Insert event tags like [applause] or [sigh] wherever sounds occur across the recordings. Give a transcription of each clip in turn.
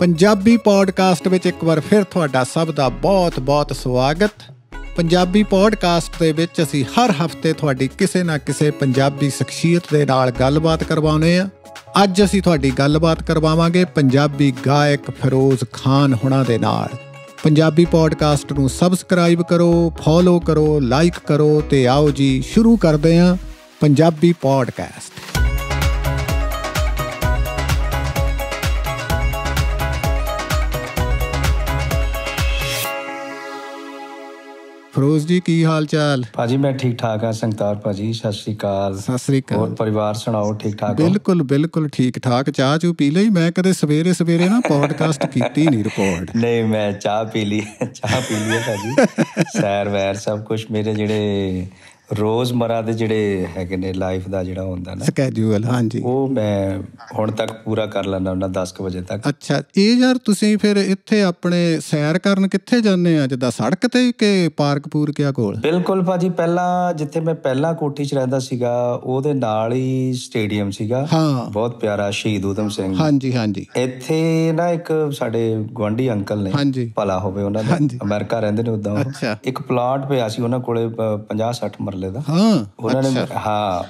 Punjabi podcast ਵਿੱਚ ਇੱਕ ਵਾਰ ਫਿਰ ਤੁਹਾਡਾ ਸਭ ਦਾ ਬਹੁਤ-ਬਹੁਤ ਸਵਾਗਤ ਪੰਜਾਬੀ ਪੋਡਕਾਸਟ ਦੇ ਵਿੱਚ ਅਸੀਂ ਹਰ ਹਫਤੇ ਤੁਹਾਡੀ ਕਿਸੇ ਨਾ ਕਿਸੇ ਪੰਜਾਬੀ ਸ਼ਖਸੀਅਤ ਦੇ ਨਾਲ ਗੱਲਬਾਤ ਕਰਵਾਉਨੇ ਆ ਅੱਜ ਅਸੀਂ ਤੁਹਾਡੀ ਗੱਲਬਾਤ ਕਰਵਾਵਾਂਗੇ ਪੰਜਾਬੀ ਗਾਇਕ ਫਿਰੋਜ਼ ਖਾਨ ਹੁਣਾਂ ਦੇ ਨਾਲ ਪੰਜਾਬੀ ਪੋਡਕਾਸਟ ਨੂੰ ਸਬਸਕ੍ਰਾਈਬ ਕਰੋ ਫੋਲੋ ਕਰੋ ਲਾਈਕ ਕਰੋ ਤੇ ਆਓ ਜੀ ਸ਼ੁਰੂ ਕਰਦੇ ਆ ਪੰਜਾਬੀ ਪੋਡਕਾਸਟ ਫਰੋਜ਼ ਜੀ ਕੀ ਹਾਲ ਚਾਲ ਭਾਜੀ ਮੈਂ ਠੀਕ ਠਾਕ ਆ ਸੰਤਾਰ ਭਾਜੀ ਸਤਿ ਸ੍ਰੀ ਅਕਾਲ ਸਤਿ ਸ੍ਰੀ ਅਕਾਲ ਹੋਰ ਪਰਿਵਾਰ ਸੁਣਾਓ ਠੀਕ ਠਾਕ ਬਿਲਕੁਲ ਬਿਲਕੁਲ ਠੀਕ ਠਾਕ ਚਾਹ ਚੂ ਪੀ ਲਈ ਮੈਂ ਕਦੇ ਸਵੇਰੇ ਸਵੇਰੇ ਨਾ ਪੋਡਕਾਸਟ ਕੀਤੀ ਨਹੀਂ ਰਿਕਾਰਡ [laughs] ਨਹੀਂ ਮੈਂ ਚਾਹ ਪੀ ਲਈ ਚਾਹ ਪੀ ਲਈ ਭਾਜੀ [laughs] ਸੈਰ ਵੈਰ ਸਭ ਕੁਝ ਮੇਰੇ ਜਿਹੜੇ ਰੋਜ਼ਮਰਾ ਦੇ ਜਿਹੜੇ ਹੈਗੇ ਨੇ ਲਾਈਫ ਦਾ ਜਿਹੜਾ ਹੁੰਦਾ ਨਾ ਸਕੇਡਿਊਲ ਹਾਂਜੀ ਉਹ ਮੈਂ ਹੁਣ ਤੱਕ ਪੂਰਾ ਕਰ ਲੈਂਦਾ ਉਹਨਾਂ 10:00 ਵਜੇ ਤੱਕ ਅੱਛਾ ਇਹ ਯਾਰ ਤੁਸੀਂ ਫਿਰ ਇੱਥੇ ਆਪਣੇ ਸੈਰ ਕਰਨ ਕਿੱਥੇ ਜਾਂਦੇ ਆ ਜਿੱਦਾਂ ਸੜਕ ਤੇ ਕਿ ਪਾਰਕ ਪੂਰ ਕਿਆ ਕੋਲ ਬਿਲਕੁਲ ਭਾਜੀ ਪਹਿਲਾਂ ਜਿੱਥੇ ਮੈਂ ਪਹਿਲਾਂ ਕੋਠੀ 'ਚ ਰਹਿੰਦਾ ਸੀਗਾ ਉਹਦੇ ਨਾਲ ਹੀ ਸਟੇਡੀਅਮ ਸੀਗਾ ਹਾਂ ਬਹੁਤ ਪਿਆਰਾ ਸ਼ਹੀਦ ਉਦਮ ਸਿੰਘ ਹਾਂਜੀ ਹਾਂਜੀ ਇੱਥੇ ਨਾ ਇੱਕ ਸਾਡੇ ਗਵਾਂਢੀ ਅੰਕਲ ਨੇ ਭਲਾ ਹੋਵੇ ਉਹਨਾਂ ਦਾ ਅਮਰੀਕਾ ਰਹਿੰਦੇ ਨੇ ਉਦਾਂ ਇੱਕ ਪਲਾਟ ਪਿਆ ਸੀ ਉਹਨਾਂ ਕੋਲੇ 50 60 ਮਹੱਲੇ ਦਾ ਹਾਂ ਉਹਨਾਂ ਨੇ ਹਾਂ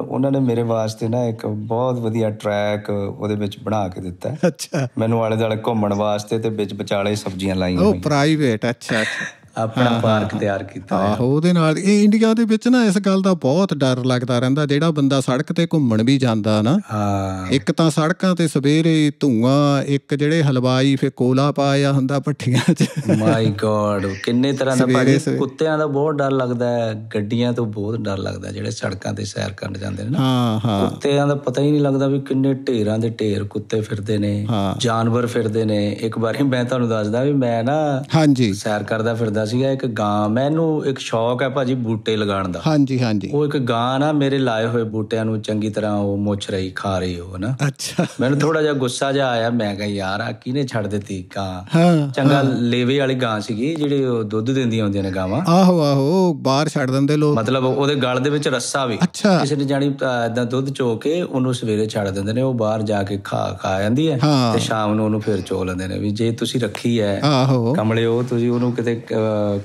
ਉਹਨਾਂ ਨੇ ਮੇਰੇ ਵਾਸਤੇ ਨਾ ਇੱਕ ਬਹੁਤ ਵਧੀਆ ਟਰੈਕ ਉਹਦੇ ਵਿੱਚ ਬਣਾ ਕੇ ਦਿੱਤਾ ਅੱਛਾ ਮੈਨੂੰ ਆਲੇ ਦਾਲੇ ਘੁੰਮਣ ਵਾਸਤੇ ਤੇ ਵਿੱਚ ਵਿਚਾਲੇ ਸਬਜ਼ੀਆਂ ਲਾਈਆਂ ਉਹ ਪ੍ਰਾਈਵੇਟ ਅੱਛਾ ਅੱਛਾ ਆਪਣਾ ਪਾਰਕ ਤਿਆਰ ਕੀਤਾ ਹੈ ਆਹੋ ਉਹਦੇ ਨਾਲ ਇਹ ਇੰਡੀਆ ਦੇ ਵਿੱਚ ਨਾ ਇਸ ਗੱਲ ਦਾ ਬਹੁਤ ਡਰ ਲੱਗਦਾ ਰਹਿੰਦਾ ਜਿਹੜਾ ਬੰਦਾ ਸੜਕ ਤੇ ਘੁੰਮਣ ਵੀ ਜਾਂਦਾ ਨਾ ਹਾਂ ਇੱਕ ਤਾਂ ਸੜਕਾਂ ਤੇ ਸਵੇਰੇ ਧੂਆਂ ਇੱਕ ਜਿਹੜੇ ਹਲਵਾਈ ਫੇ ਕੋਲਾ ਪਾਇਆ ਹੁੰਦਾ ਪੱਠੀਆਂ 'ਚ ਮਾਈ ਗੋਡ ਕਿੰਨੇ ਤਰ੍ਹਾਂ ਦਾ ਪਾਗੇ ਕੁੱਤਿਆਂ ਦਾ ਬਹੁਤ ਡਰ ਲੱਗਦਾ ਹੈ ਗੱਡੀਆਂ ਤੋਂ ਬਹੁਤ ਡਰ ਲੱਗਦਾ ਜਿਹੜੇ ਸੜਕਾਂ ਤੇ ਸੈਰ ਕਰਨ ਜਾਂਦੇ ਨੇ ਨਾ ਹਾਂ ਹਾਂ ਕੁੱਤਿਆਂ ਦਾ ਪਤਾ ਹੀ ਨਹੀਂ ਲੱਗਦਾ ਵੀ ਕਿੰਨੇ ਢੇਰਾਂ ਦੇ ਢੇਰ ਕੁੱਤੇ ਫਿਰਦੇ ਨੇ ਜਾਨਵਰ ਫਿਰਦੇ ਨੇ ਇੱਕ ਵਾਰੀ ਮੈਂ ਤੁਹਾਨੂੰ ਦੱਸਦਾ ਵੀ ਮੈਂ ਨਾ ਹਾਂਜੀ ਸੈਰ ਕਰਦਾ ਫਿਰਦਾ ਸੀਗਾ ਇੱਕ ਗਾਂ ਮੈਨੂੰ ਇੱਕ ਸ਼ੌਕ ਹੈ ਭਾਜੀ ਬੂਟੇ ਲਗਾਉਣ ਦਾ ਹਾਂਜੀ ਹਾਂਜੀ ਉਹ ਇੱਕ ਗਾਂ ਨਾ ਮੇਰੇ ਲਾਏ ਹੋਏ ਬੂਟਿਆਂ ਨੂੰ ਚੰਗੀ ਤਰ੍ਹਾਂ ਉਹ ਮੁੱਛ ਰਹੀ ਖਾ ਰਹੀ ਹੋ ਨਾ ਅੱਛਾ ਮੈਨੂੰ ਥੋੜਾ ਜਿਹਾ ਗੁੱਸਾ ਜਿਹਾ ਆਇਆ ਮੈਂ ਕਿਹਾ ਯਾਰ ਆ ਕਿਹਨੇ ਛੱਡ ਦਿੱਤੀ ਗਾਂ ਚੰਗਾ ਲੇਵੇ ਵਾਲੀ ਗਾਂ ਸੀਗੀ ਜਿਹੜੇ ਦੁੱਧ ਦਿੰਦੀਆਂ ਹੁੰਦੀਆਂ ਨੇ ਗਾਵਾਂ ਆਹੋ ਆਹੋ ਬਾਹਰ ਛੱਡ ਦਿੰਦੇ ਲੋਕ ਮਤਲਬ ਉਹਦੇ ਗਲ ਦੇ ਵਿੱਚ ਰੱਸਾ ਵੀ ਕਿਸੇ ਨੇ ਜਾਣੀ ਇਦਾਂ ਦੁੱਧ ਚੋ ਕੇ ਉਹਨੂੰ ਸਵੇਰੇ ਛੱਡ ਦਿੰਦੇ ਨੇ ਉਹ ਬਾਹਰ ਜਾ ਕੇ ਖਾ ਖਾ ਜਾਂਦੀ ਹੈ ਤੇ ਸ਼ਾਮ ਨੂੰ ਉਹਨੂੰ ਫਿਰ ਚੋ ਲੈਂਦੇ ਨੇ ਵੀ ਜੇ ਤੁਸੀਂ ਰੱਖੀ ਹੈ ਆਹੋ ਕਮਲਿਓ ਤੁਸੀਂ ਉਹਨੂੰ ਕਿਤੇ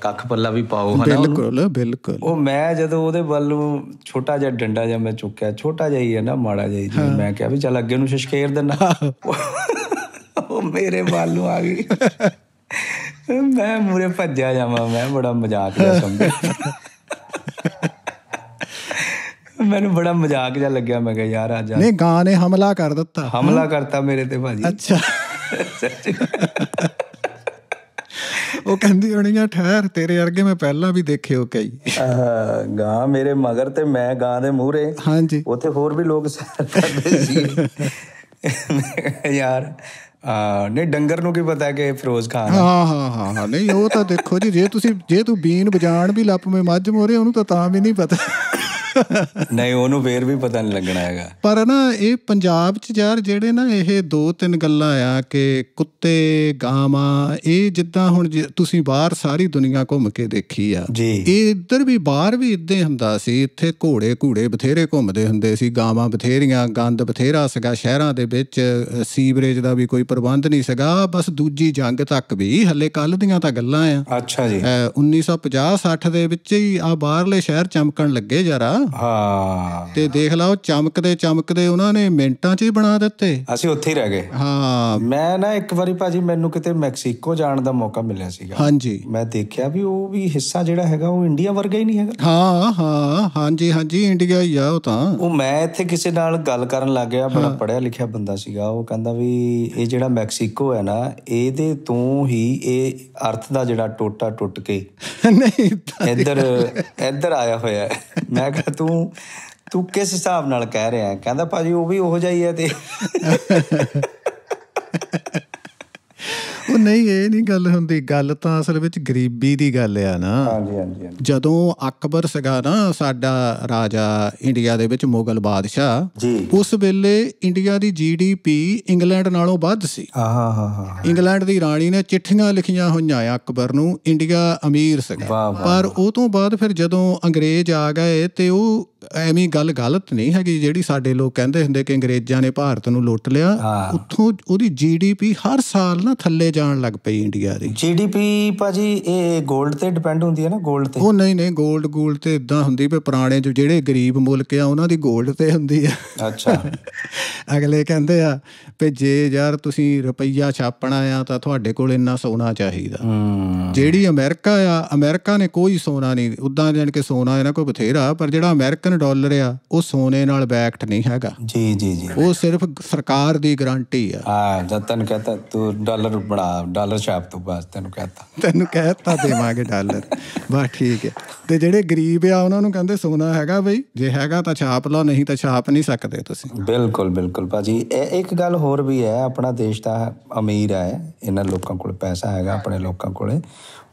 ਕੱਖ ਪੱਲਾ ਵੀ ਪਾਓ ਹਨਾ ਬਿਲਕੁਲ ਬਿਲਕੁਲ ਉਹ ਮੈਂ ਜਦੋਂ ਉਹਦੇ ਵੱਲ ਨੂੰ ਛੋਟਾ ਜਿਹਾ ਡੰਡਾ ਜਿਹਾ ਮੈਂ ਚੁੱਕਿਆ ਛੋਟਾ ਜਿਹਾ ਹੀ ਹੈ ਨਾ ਮਾੜਾ ਜਿਹਾ ਜੀ ਮੈਂ ਕਿਹਾ ਵੀ ਚੱਲ ਅੱਗੇ ਨੂੰ ਸ਼ਸ਼ਕੇਰ ਦਿੰਦਾ ਉਹ ਮੇਰੇ ਵੱਲ ਨੂੰ ਆ ਗਈ ਮੈਂ ਮੂਰੇ ਭੱਜਿਆ ਜਾਵਾਂ ਮੈਂ ਬੜਾ ਮਜ਼ਾਕ ਜਿਹਾ ਸਮਝਿਆ ਮੈਨੂੰ ਬੜਾ ਮਜ਼ਾਕ ਜਿਹਾ ਲੱਗਿਆ ਮੈਂ ਕਿਹਾ ਯਾਰ ਆ ਜਾ ਨਹੀਂ ਗਾਂ ਨੇ ਹਮਲਾ ਕਰ ਦਿੱਤਾ ਹਮਲਾ ਕਰਤਾ ਮੇਰੇ ਤੇ ਭਾਜੀ ਅੱਛਾ ਉਹ ਕਹਿੰਦੀ ਹੋਣੀ ਆ ਠਹਿਰ ਤੇਰੇ ਵਰਗੇ ਮੈਂ ਪਹਿਲਾਂ ਵੀ ਦੇਖੇ ਹੋ ਕਈ ਗਾਂ ਮੇਰੇ ਮਗਰ ਤੇ ਮੈਂ ਗਾਂ ਦੇ ਮੂਹਰੇ ਹਾਂਜੀ ਉੱਥੇ ਹੋਰ ਵੀ ਲੋਕ ਸੈਰ ਕਰਦੇ ਸੀ ਯਾਰ ਆ ਨਹੀਂ ਡੰਗਰ ਨੂੰ ਕੀ ਪਤਾ ਕਿ ਫਿਰੋਜ਼ ਖਾਨ ਹਾਂ ਹਾਂ ਹਾਂ ਹਾਂ ਨਹੀਂ ਉਹ ਤਾਂ ਦੇਖੋ ਜੀ ਜੇ ਤੁਸੀਂ ਜੇ ਤੂੰ ਬੀਨ ਬਜਾਣ ਵੀ ਲੱਪਵੇਂ ਮੱਝ ਮੋਰੇ ਉਹਨੂੰ ਤਾਂ ਤਾਂ ਵੀ ਨਹੀਂ ਪਤਾ ਨਹੀਂ ਉਹਨੂੰ ਫੇਰ ਵੀ ਪਤਾ ਨਹੀਂ ਲੱਗਣਾ ਹੈਗਾ ਪਰ ਨਾ ਇਹ ਪੰਜਾਬ 'ਚ ਯਾਰ ਜਿਹੜੇ ਨਾ ਇਹ ਦੋ ਤਿੰਨ ਗੱਲਾਂ ਆ ਕਿ ਕੁੱਤੇ ਗਾਵਾਂ ਇਹ ਜਿੱਦਾਂ ਹੁਣ ਤੁਸੀਂ ਬਾਹਰ ਸਾਰੀ ਦੁਨੀਆ ਘੁੰਮ ਕੇ ਦੇਖੀ ਆ ਇਹ ਇੱਧਰ ਵੀ ਬਾਹਰ ਵੀ ਇਦਾਂ ਹੁੰਦਾ ਸੀ ਇੱਥੇ ਘੋੜੇ ਘੂੜੇ ਬਥੇਰੇ ਘੁੰਮਦੇ ਹੁੰਦੇ ਸੀ ਗਾਵਾਂ ਬਥੇਰੀਆਂ ਗੰਦ ਬਥੇਰਾ ਸੀਗਾ ਸ਼ਹਿਰਾਂ ਦੇ ਵਿੱਚ ਸੀਵਰੇਜ ਦਾ ਵੀ ਕੋਈ ਪ੍ਰਬੰਧ ਨਹੀਂ ਸੀਗਾ ਬਸ ਦੂਜੀ ਜੰਗ ਤੱਕ ਵੀ ਹੱਲੇ ਕੱਲ ਦੀਆਂ ਤਾਂ ਗੱਲਾਂ ਆ ਅੱਛਾ ਜੀ 1950 60 ਦੇ ਵਿੱਚ ਹੀ ਆ ਬਾਹਰਲੇ ਸ਼ਹਿਰ ਚਮਕਣ ਲੱਗੇ ਜਰਾ ਹਾਂ ਤੇ ਦੇਖ ਲਓ ਚਮਕਦੇ ਚਮਕਦੇ ਉਹਨਾਂ ਨੇ ਮਿੰਟਾਂ 'ਚ ਹੀ ਬਣਾ ਦਿੱਤੇ ਅਸੀਂ ਉੱਥੇ ਹੀ ਰਹਿ ਗਏ ਹਾਂ ਮੈਂ ਨਾ ਇੱਕ ਵਾਰੀ ਭਾਜੀ ਮੈਨੂੰ ਕਿਤੇ ਮੈਕਸੀਕੋ ਜਾਣ ਦਾ ਮੌਕਾ ਮਿਲਿਆ ਸੀਗਾ ਹਾਂਜੀ ਮੈਂ ਦੇਖਿਆ ਵੀ ਉਹ ਵੀ ਹਿੱਸਾ ਜਿਹੜਾ ਹੈਗਾ ਉਹ ਇੰਡੀਆ ਵਰਗਾ ਹੀ ਨਹੀਂ ਹੈਗਾ ਹਾਂ ਹਾਂ ਹਾਂਜੀ ਹਾਂਜੀ ਇੰਡੀਆ ਹੀ ਆ ਉਹ ਤਾਂ ਉਹ ਮੈਂ ਇੱਥੇ ਕਿਸੇ ਨਾਲ ਗੱਲ ਕਰਨ ਲੱਗ ਗਿਆ ਬੜਾ ਪੜਿਆ ਲਿਖਿਆ ਬੰਦਾ ਸੀਗਾ ਉਹ ਕਹਿੰਦਾ ਵੀ ਇਹ ਜਿਹੜਾ ਮੈਕਸੀਕੋ ਹੈ ਨਾ ਇਹਦੇ ਤੋਂ ਹੀ ਇਹ ਅਰਥ ਦਾ ਜਿਹੜਾ ਟੋਟਾ ਟੁੱਟ ਕੇ [laughs] ਨਹੀਂ ਇੱਧਰ ਇੱਧਰ ਆਇਆ ਹੋਇਆ ਮੈਂ ਕਿਹਾ ਤੂੰ ਤੂੰ ਕਿਸ ਹਿਸਾਬ ਨਾਲ ਕਹਿ ਰਿਹਾ ਕਹਿੰਦਾ ਭਾਜੀ ਉਹ ਵੀ ਉਹ ਜਿਹਾ ਹੀ ਹੈ ਤੇ ਉਹ ਨਹੀਂ ਇਹ ਨਹੀਂ ਗੱਲ ਹੁੰਦੀ ਗੱਲ ਤਾਂ ਅਸਲ ਵਿੱਚ ਗਰੀਬੀ ਦੀ ਗੱਲ ਆ ਨਾ ਹਾਂਜੀ ਹਾਂਜੀ ਜਦੋਂ ਅਕਬਰ ਸੀਗਾ ਨਾ ਸਾਡਾ ਰਾਜਾ ਇੰਡੀਆ ਦੇ ਵਿੱਚ ਮੁਗਲ ਬਾਦਸ਼ਾਹ ਉਸ ਵੇਲੇ ਇੰਡੀਆ ਦੀ ਜੀਡੀਪੀ ਇੰਗਲੈਂਡ ਨਾਲੋਂ ਵੱਧ ਸੀ ਹਾਂ ਹਾ ਇੰਗਲੈਂਡ ਦੀ ਰਾਣੀ ਨੇ ਚਿੱਠੀਆਂ ਲਿਖੀਆਂ ਹੋਈਆਂ ਅਕਬਰ ਨੂੰ ਇੰਡੀਆ ਅਮੀਰ ਸੀਗਾ ਪਰ ਉਹ ਤੋਂ ਬਾਅਦ ਫਿਰ ਜਦੋਂ ਅੰਗਰੇਜ਼ ਆ ਗਏ ਤੇ ਉਹ ਐਵੇਂ ਗੱਲ ਗਲਤ ਨਹੀਂ ਹੈਗੀ ਜਿਹੜੀ ਸਾਡੇ ਲੋਕ ਕਹਿੰਦੇ ਹੁੰਦੇ ਕਿ ਅੰਗਰੇਜ਼ਾਂ ਨੇ ਭਾਰਤ ਨੂੰ ਲੁੱਟ ਲਿਆ ਉੱਥੋਂ ਉਹਦੀ ਜੀਡੀਪੀ ਹਰ ਸਾਲ ਨਾ ਥੱਲੇ ਜਾਣ ਲੱਗ ਪਈ ਇੰਡੀਆ ਦੀ ਜੀਡੀਪੀ ਭਾਜੀ ਇਹ 골ਡ ਤੇ ਡਿਪੈਂਡ ਹੁੰਦੀ ਹੈ ਨਾ 골ਡ ਤੇ ਉਹ ਨਹੀਂ ਨਹੀਂ 골ਡ 골ਡ ਤੇ ਇਦਾਂ ਹੁੰਦੀ ਵੀ ਪੁਰਾਣੇ ਜਿਹੜੇ ਗਰੀਬ ਮੁਲਕ ਆ ਉਹਨਾਂ ਦੀ 골ਡ ਤੇ ਹੁੰਦੀ ਆ ਅੱਛਾ [laughs] ਅਗਲੇ ਕਹਿੰਦੇ ਆ ਵੀ ਜੇ ਯਾਰ ਤੁਸੀਂ ਰੁਪਈਆ ਛਾਪਣਾ ਆ ਤਾਂ ਤੁਹਾਡੇ ਕੋਲ ਇੰਨਾ ਸੋਨਾ ਚਾਹੀਦਾ ਜਿਹੜੀ ਅਮਰੀਕਾ ਆ ਅਮਰੀਕਾ ਨੇ ਕੋਈ ਸੋਨਾ ਨਹੀਂ ਉਦਾਂ ਜਾਨ ਕੇ ਸੋਨਾ ਇਹਨਾਂ ਕੋਲ ਬਥੇਰਾ ਪਰ ਜਿਹੜਾ ਅਮਰੀਕਨ ਡਾਲਰ ਆ ਉਹ ਸੋਨੇ ਨਾਲ ਬੈਕਟ ਨਹੀਂ ਹੈਗਾ ਜੀ ਜੀ ਜੀ ਉਹ ਸਿਰਫ ਸਰਕਾਰ ਦੀ ਗਾਰੰਟੀ ਆ ਹਾਂ ਜਦ ਤਨ ਕਹਤਾ ਤੂੰ ਡਾਲਰ ਬਣਾ ਫੜਾ ਡਾਲਰ ਛਾਪ ਤੋਂ ਬਾਅਦ ਤੈਨੂੰ ਕਹਿਤਾ ਤੈਨੂੰ ਕਹਿਤਾ ਦੇਵਾਂਗੇ ਡਾਲਰ ਬਾ ਠੀਕ ਹੈ ਤੇ ਜਿਹੜੇ ਗਰੀਬ ਆ ਉਹਨਾਂ ਨੂੰ ਕਹਿੰਦੇ ਸੋਨਾ ਹੈਗਾ ਬਈ ਜੇ ਹੈਗਾ ਤਾਂ ਛਾਪ ਲਓ ਨਹੀਂ ਤਾਂ ਛਾਪ ਨਹੀਂ ਸਕਦੇ ਤੁਸੀਂ ਬਿਲਕੁਲ ਬਿਲਕੁਲ ਭਾਜੀ ਇਹ ਇੱਕ ਗੱਲ ਹੋਰ ਵੀ ਹੈ ਆਪਣਾ ਦੇਸ਼ ਤਾਂ ਅਮੀਰ ਹੈ ਇਹਨਾਂ ਲੋਕਾਂ ਕੋਲ ਪੈਸਾ ਹੈਗਾ ਆਪਣੇ ਲੋਕਾਂ ਕੋਲੇ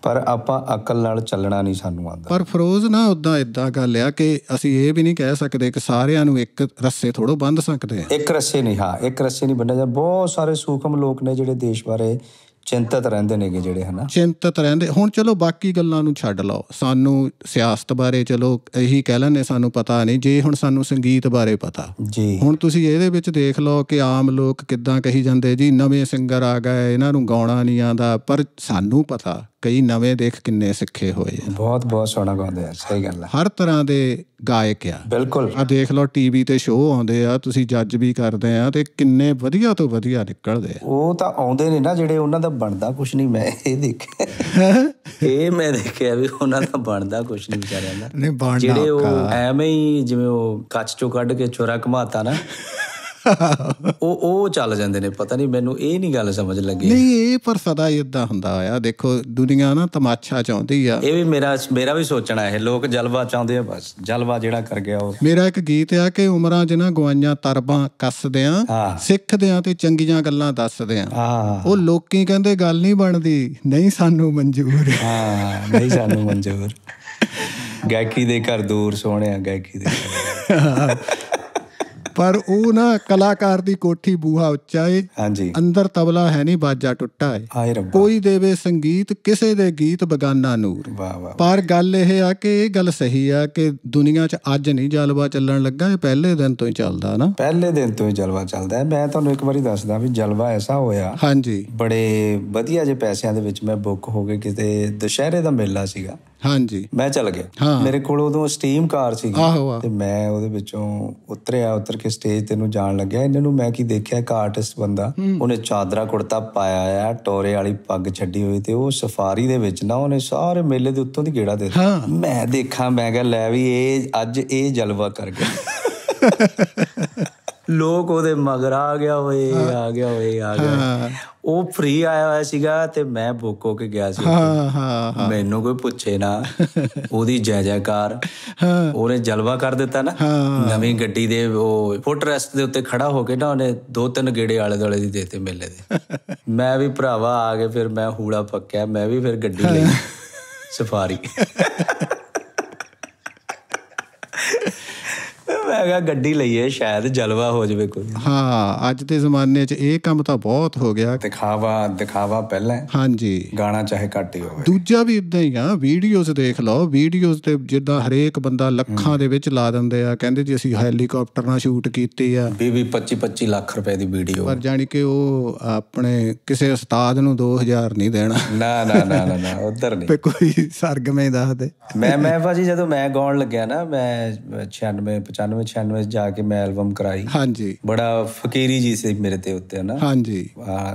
ਪਰ ਆਪਾਂ ਅਕਲ ਨਾਲ ਚੱਲਣਾ ਨਹੀਂ ਸਾਨੂੰ ਆਉਂਦਾ ਪਰ ਫਰੋਜ਼ ਨਾ ਉਦਾਂ ਇਦਾਂ ਗੱਲ ਆ ਕਿ ਅਸੀਂ ਇਹ ਵੀ ਨਹੀਂ ਕਹਿ ਸਕਦੇ ਕਿ ਸਾਰਿਆਂ ਨੂੰ ਇੱਕ ਰੱਸੇ ਥੋੜੋ ਬੰਦ ਸਕਦੇ ਆ ਇੱਕ ਰੱਸੇ ਨਹੀਂ ਹਾਂ ਇੱਕ ਰੱਸੇ ਨਹੀਂ ਬੰਨਿਆ ਜਾ ਬਹੁਤ ਸਾਰੇ ਸੂਖਮ ਲੋਕ ਨੇ ਜਿਹੜੇ ਦੇਸ਼ ਬਾਰੇ ਚਿੰਤਤ ਰਹਿੰਦੇ ਨੇਗੇ ਜਿਹੜੇ ਹਨਾ ਚਿੰਤਤ ਰਹਿੰਦੇ ਹੁਣ ਚਲੋ ਬਾਕੀ ਗੱਲਾਂ ਨੂੰ ਛੱਡ ਲਓ ਸਾਨੂੰ ਸਿਆਸਤ ਬਾਰੇ ਚਲੋ ਇਹੀ ਕਹਿ ਲੈਣੇ ਸਾਨੂੰ ਪਤਾ ਨਹੀਂ ਜੇ ਹੁਣ ਸਾਨੂੰ ਸੰਗੀਤ ਬਾਰੇ ਪਤਾ ਜੀ ਹੁਣ ਤੁਸੀਂ ਇਹਦੇ ਵਿੱਚ ਦੇਖ ਲਓ ਕਿ ਆਮ ਲੋਕ ਕਿੱਦਾਂ ਕਹੀ ਜਾਂਦੇ ਜੀ ਨਵੇਂ ਸਿੰਗਰ ਆ ਗਏ ਇਹਨਾਂ ਨੂੰ ਗਾਉਣਾ ਨਹੀਂ ਆਂਦਾ ਪਰ ਸਾਨੂੰ ਪਤਾ ਕਈ ਨਵੇਂ ਦੇਖ ਕਿੰਨੇ ਸਿੱਖੇ ਹੋਏ ਆ ਬਹੁਤ ਬਹੁਤ ਸੋਹਣਾ ਗਾਉਂਦੇ ਆ ਸਹੀ ਗੱਲ ਆ ਹਰ ਤਰ੍ਹਾਂ ਦੇ ਗਾਇਕ ਆ ਬਿਲਕੁਲ ਆ ਦੇਖ ਲਓ ਟੀਵੀ ਤੇ ਸ਼ੋਅ ਆਉਂਦੇ ਆ ਤੁਸੀਂ ਜੱਜ ਵੀ ਕਰਦੇ ਆ ਤੇ ਕਿੰਨੇ ਵਧੀਆ ਤੋਂ ਵਧੀਆ ਨਿਕਲਦੇ ਆ ਉਹ ਤਾਂ ਆਉਂਦੇ ਨੇ ਨਾ ਜਿਹੜੇ ਉਹਨਾਂ ਦਾ ਬਣਦਾ ਕੁਝ ਨਹੀਂ ਮੈਂ ਇਹ ਦੇਖਿਆ [laughs] ਇਹ ਮੈਂ ਦੇਖਿਆ ਵੀ ਉਹਨਾਂ ਦਾ ਬਣਦਾ ਕੁਝ ਨਹੀਂ ਵਿਚਾਰਿਆਂ ਦਾ ਜਿਹੜੇ ਉਹ ਐਵੇਂ ਹੀ ਜਿਵੇਂ ਉਹ ਕੱਚ ਚੋਂ ਕੱਢ ਕੇ ਚੋਰਾ ਘਮਾਤਾ ਨਾ ਉਹ ਉਹ ਚੱਲ ਜਾਂਦੇ ਨੇ ਪਤਾ ਨਹੀਂ ਮੈਨੂੰ ਇਹ ਨਹੀਂ ਗੱਲ ਸਮਝ ਲੱਗੀ ਨਹੀਂ ਇਹ ਪਰ ਸਦਾ ਇਦਾਂ ਹੁੰਦਾ ਆ ਦੇਖੋ ਦੁਨੀਆ ਨਾ ਤਮਾਸ਼ਾ ਚਾਹੁੰਦੀ ਆ ਇਹ ਵੀ ਮੇਰਾ ਮੇਰਾ ਵੀ ਸੋਚਣਾ ਇਹ ਲੋਕ ਜਲਵਾ ਚਾਹੁੰਦੇ ਆ ਬਸ ਜਲਵਾ ਜਿਹੜਾ ਕਰ ਗਿਆ ਉਹ ਮੇਰਾ ਇੱਕ ਗੀਤ ਆ ਕਿ ਉਮਰਾਂ ਜਿਨ੍ਹਾਂ ਗਵਾਈਆਂ ਤਰਬਾਂ ਕੱਸਦੇ ਆ ਸਿੱਖਦੇ ਆ ਤੇ ਚੰਗੀਆਂ ਗੱਲਾਂ ਦੱਸਦੇ ਆ ਉਹ ਲੋਕੀ ਕਹਿੰਦੇ ਗੱਲ ਨਹੀਂ ਬਣਦੀ ਨਹੀਂ ਸਾਨੂੰ ਮਨਜ਼ੂਰ ਹਾਂ ਨਹੀਂ ਸਾਨੂੰ ਮਨਜ਼ੂਰ ਗਾਇਕੀ ਦੇ ਘਰ ਦੂਰ ਸੋਹਣਿਆ ਗਾਇਕੀ ਦੇ [laughs] ਪਰ ਉਹ ਨਾ ਕਲਾਕਾਰ ਦੀ ਕੋਠੀ ਬੂਹਾ ਉੱਚਾ ਏ ਹਾਂਜੀ ਅੰਦਰ ਤਬਲਾ ਹੈ ਨਹੀਂ ਬਾਜਾ ਟੁੱਟਾ ਏ ਕੋਈ ਦੇਵੇ ਸੰਗੀਤ ਕਿਸੇ ਦੇ ਗੀਤ ਬਗਾਨਾ ਨੂਰ ਪਰ ਗੱਲ ਇਹ ਆ ਕਿ ਇਹ ਗੱਲ ਸਹੀ ਆ ਕਿ ਦੁਨੀਆ 'ਚ ਅੱਜ ਨਹੀਂ ਜਲਵਾ ਚੱਲਣ ਲੱਗਾ ਇਹ ਪਹਿਲੇ ਦਿਨ ਤੋਂ ਹੀ ਚੱਲਦਾ ਨਾ ਪਹਿਲੇ ਦਿਨ ਤੋਂ ਹੀ ਜਲਵਾ ਚੱਲਦਾ ਮੈਂ ਤੁਹਾਨੂੰ ਇੱਕ ਵਾਰੀ ਦੱਸਦਾ ਵੀ ਜਲਵਾ ਐਸਾ ਹੋਇਆ ਹਾਂਜੀ ਬੜੇ ਵਧੀਆ ਜੇ ਪੈਸਿਆਂ ਦੇ ਵਿੱਚ ਮੈਂ ਬੁੱਕ ਹੋ ਕੇ ਕਿਤੇ ਦੁਸ਼ਹਿਰੇ ਦਾ ਮੇਲਾ ਸੀਗਾ ਹਾਂਜੀ ਮੈਂ ਚੱਲ ਗਿਆ ਮੇਰੇ ਕੋਲ ਉਦੋਂ ਸਟੀਮ ਕਾਰ ਸੀ ਤੇ ਮੈਂ ਉਹਦੇ ਵਿੱਚੋਂ ਉਤਰਿਆ ਉਤਰ ਕੇ ਸਟੇਜ ਤੇ ਨੂੰ ਜਾਣ ਲੱਗਿਆ ਇਹਨਾਂ ਨੂੰ ਮੈਂ ਕੀ ਦੇਖਿਆ ਇੱਕ ਆਰਟਿਸਟ ਬੰਦਾ ਉਹਨੇ ਚਾਦਰਾ ਕੁੜਤਾ ਪਾਇਆ ਆ ਟੋਰੇ ਵਾਲੀ ਪੱਗ ਛੱਡੀ ਹੋਈ ਤੇ ਉਹ ਸਫਾਰੀ ਦੇ ਵਿੱਚ ਨਾ ਉਹਨੇ ਸਾਰੇ ਮੇਲੇ ਦੇ ਉੱਤੋਂ ਦੀ ਗੇੜਾ ਦੇ ਮੈਂ ਦੇਖਾਂ ਮੈਂ ਕਿਹਾ ਲੈ ਵੀ ਇਹ ਅੱਜ ਇਹ ਜਲਵਾ ਕਰ ਗਿਆ [laughs] ਲੋਕ ਉਹਦੇ ਮਗਰ ਆ ਗਿਆ ਓਏ ਆ ਗਿਆ ਓਏ ਆ ਗਿਆ ਉਹ ਫ੍ਰੀ ਆਇਆ ਹੋਇਆ ਸੀਗਾ ਤੇ ਮੈਂ ਬੁੱਕ ਹੋ ਕੇ ਗਿਆ ਸੀ ਹਾਂ ਹਾਂ ਮੈਨੂੰ ਕੋਈ ਪੁੱਛੇ ਨਾ [laughs] ਉਹਦੀ ਜੈ ਜੈਕਾਰ ਉਹਨੇ ਜਲਵਾ ਕਰ ਦਿੱਤਾ ਨਾ ਨਵੀਂ ਗੱਡੀ ਦੇ ਉਹ ਫੁੱਟ ਰੈਸਟ ਦੇ ਉੱਤੇ ਖੜਾ ਹੋ ਕੇ ਨਾ ਉਹਨੇ ਦੋ ਤਿੰਨ ਗੇੜੇ ਆਲੇ ਦੋਲੇ ਦੀ ਦੇਤੇ ਮੇਲੇ ਦੇ [laughs] ਮੈਂ ਵੀ ਭਰਾਵਾ ਆ ਕੇ ਫਿਰ ਮੈਂ ਹੂੜਾ ਪੱਕਿਆ ਮੈਂ ਵੀ ਫਿਰ ਗੱਡੀ ਲਈ ਸਫਾਰੀ [laughs] ਹੈਗਾ ਗੱਡੀ ਲਈਏ ਸ਼ਾਇਦ ਜਲਵਾ ਹੋ ਜਾਵੇ ਕੋਈ ਹਾਂ ਅੱਜ ਦੇ ਜ਼ਮਾਨੇ 'ਚ ਇਹ ਕੰਮ ਤਾਂ ਬਹੁਤ ਹੋ ਗਿਆ ਦਿਖਾਵਾ ਦਿਖਾਵਾ ਪਹਿਲਾਂ ਹਾਂਜੀ ਗਾਣਾ ਚਾਹੇ ਘੱਟ ਹੀ ਹੋਵੇ ਦੂਜਾ ਵੀ ਇਦਾਂ ਹੀ ਆ ਵੀਡੀਓਜ਼ ਦੇਖ ਲਓ ਵੀਡੀਓਜ਼ ਤੇ ਜਿੱਦਾਂ ਹਰੇਕ ਬੰਦਾ ਲੱਖਾਂ ਦੇ ਵਿੱਚ ਲਾ ਦਿੰਦੇ ਆ ਕਹਿੰਦੇ ਜੀ ਅਸੀਂ ਹੈਲੀਕਾਪਟਰ ਨਾਲ ਸ਼ੂਟ ਕੀਤੀ ਆ ਵੀ 25 25 ਲੱਖ ਰੁਪਏ ਦੀ ਵੀਡੀਓ ਪਰ ਜਾਨੀ ਕਿ ਉਹ ਆਪਣੇ ਕਿਸੇ ਉਸਤਾਦ ਨੂੰ 2000 ਨਹੀਂ ਦੇਣਾ ਨਾ ਨਾ ਨਾ ਨਾ ਉਧਰ ਨਹੀਂ ਤੇ ਕੋਈ ਸਰਗਮੇ ਦੱਸ ਦੇ ਮੈਂ ਮੈਂ ਭਾਜੀ ਜਦੋਂ ਮੈਂ ਗਾਉਣ ਲੱਗਿਆ ਨਾ ਮੈਂ 96 95 96 ਜਾ ਕੇ ਮੈਂ ਐਲਬਮ ਕਰਾਈ ਹਾਂਜੀ ਬੜਾ ਫਕੀਰੀ ਜੀ ਸੀ ਮੇਰੇ ਤੇ ਉੱਤੇ ਨਾ ਹਾਂਜੀ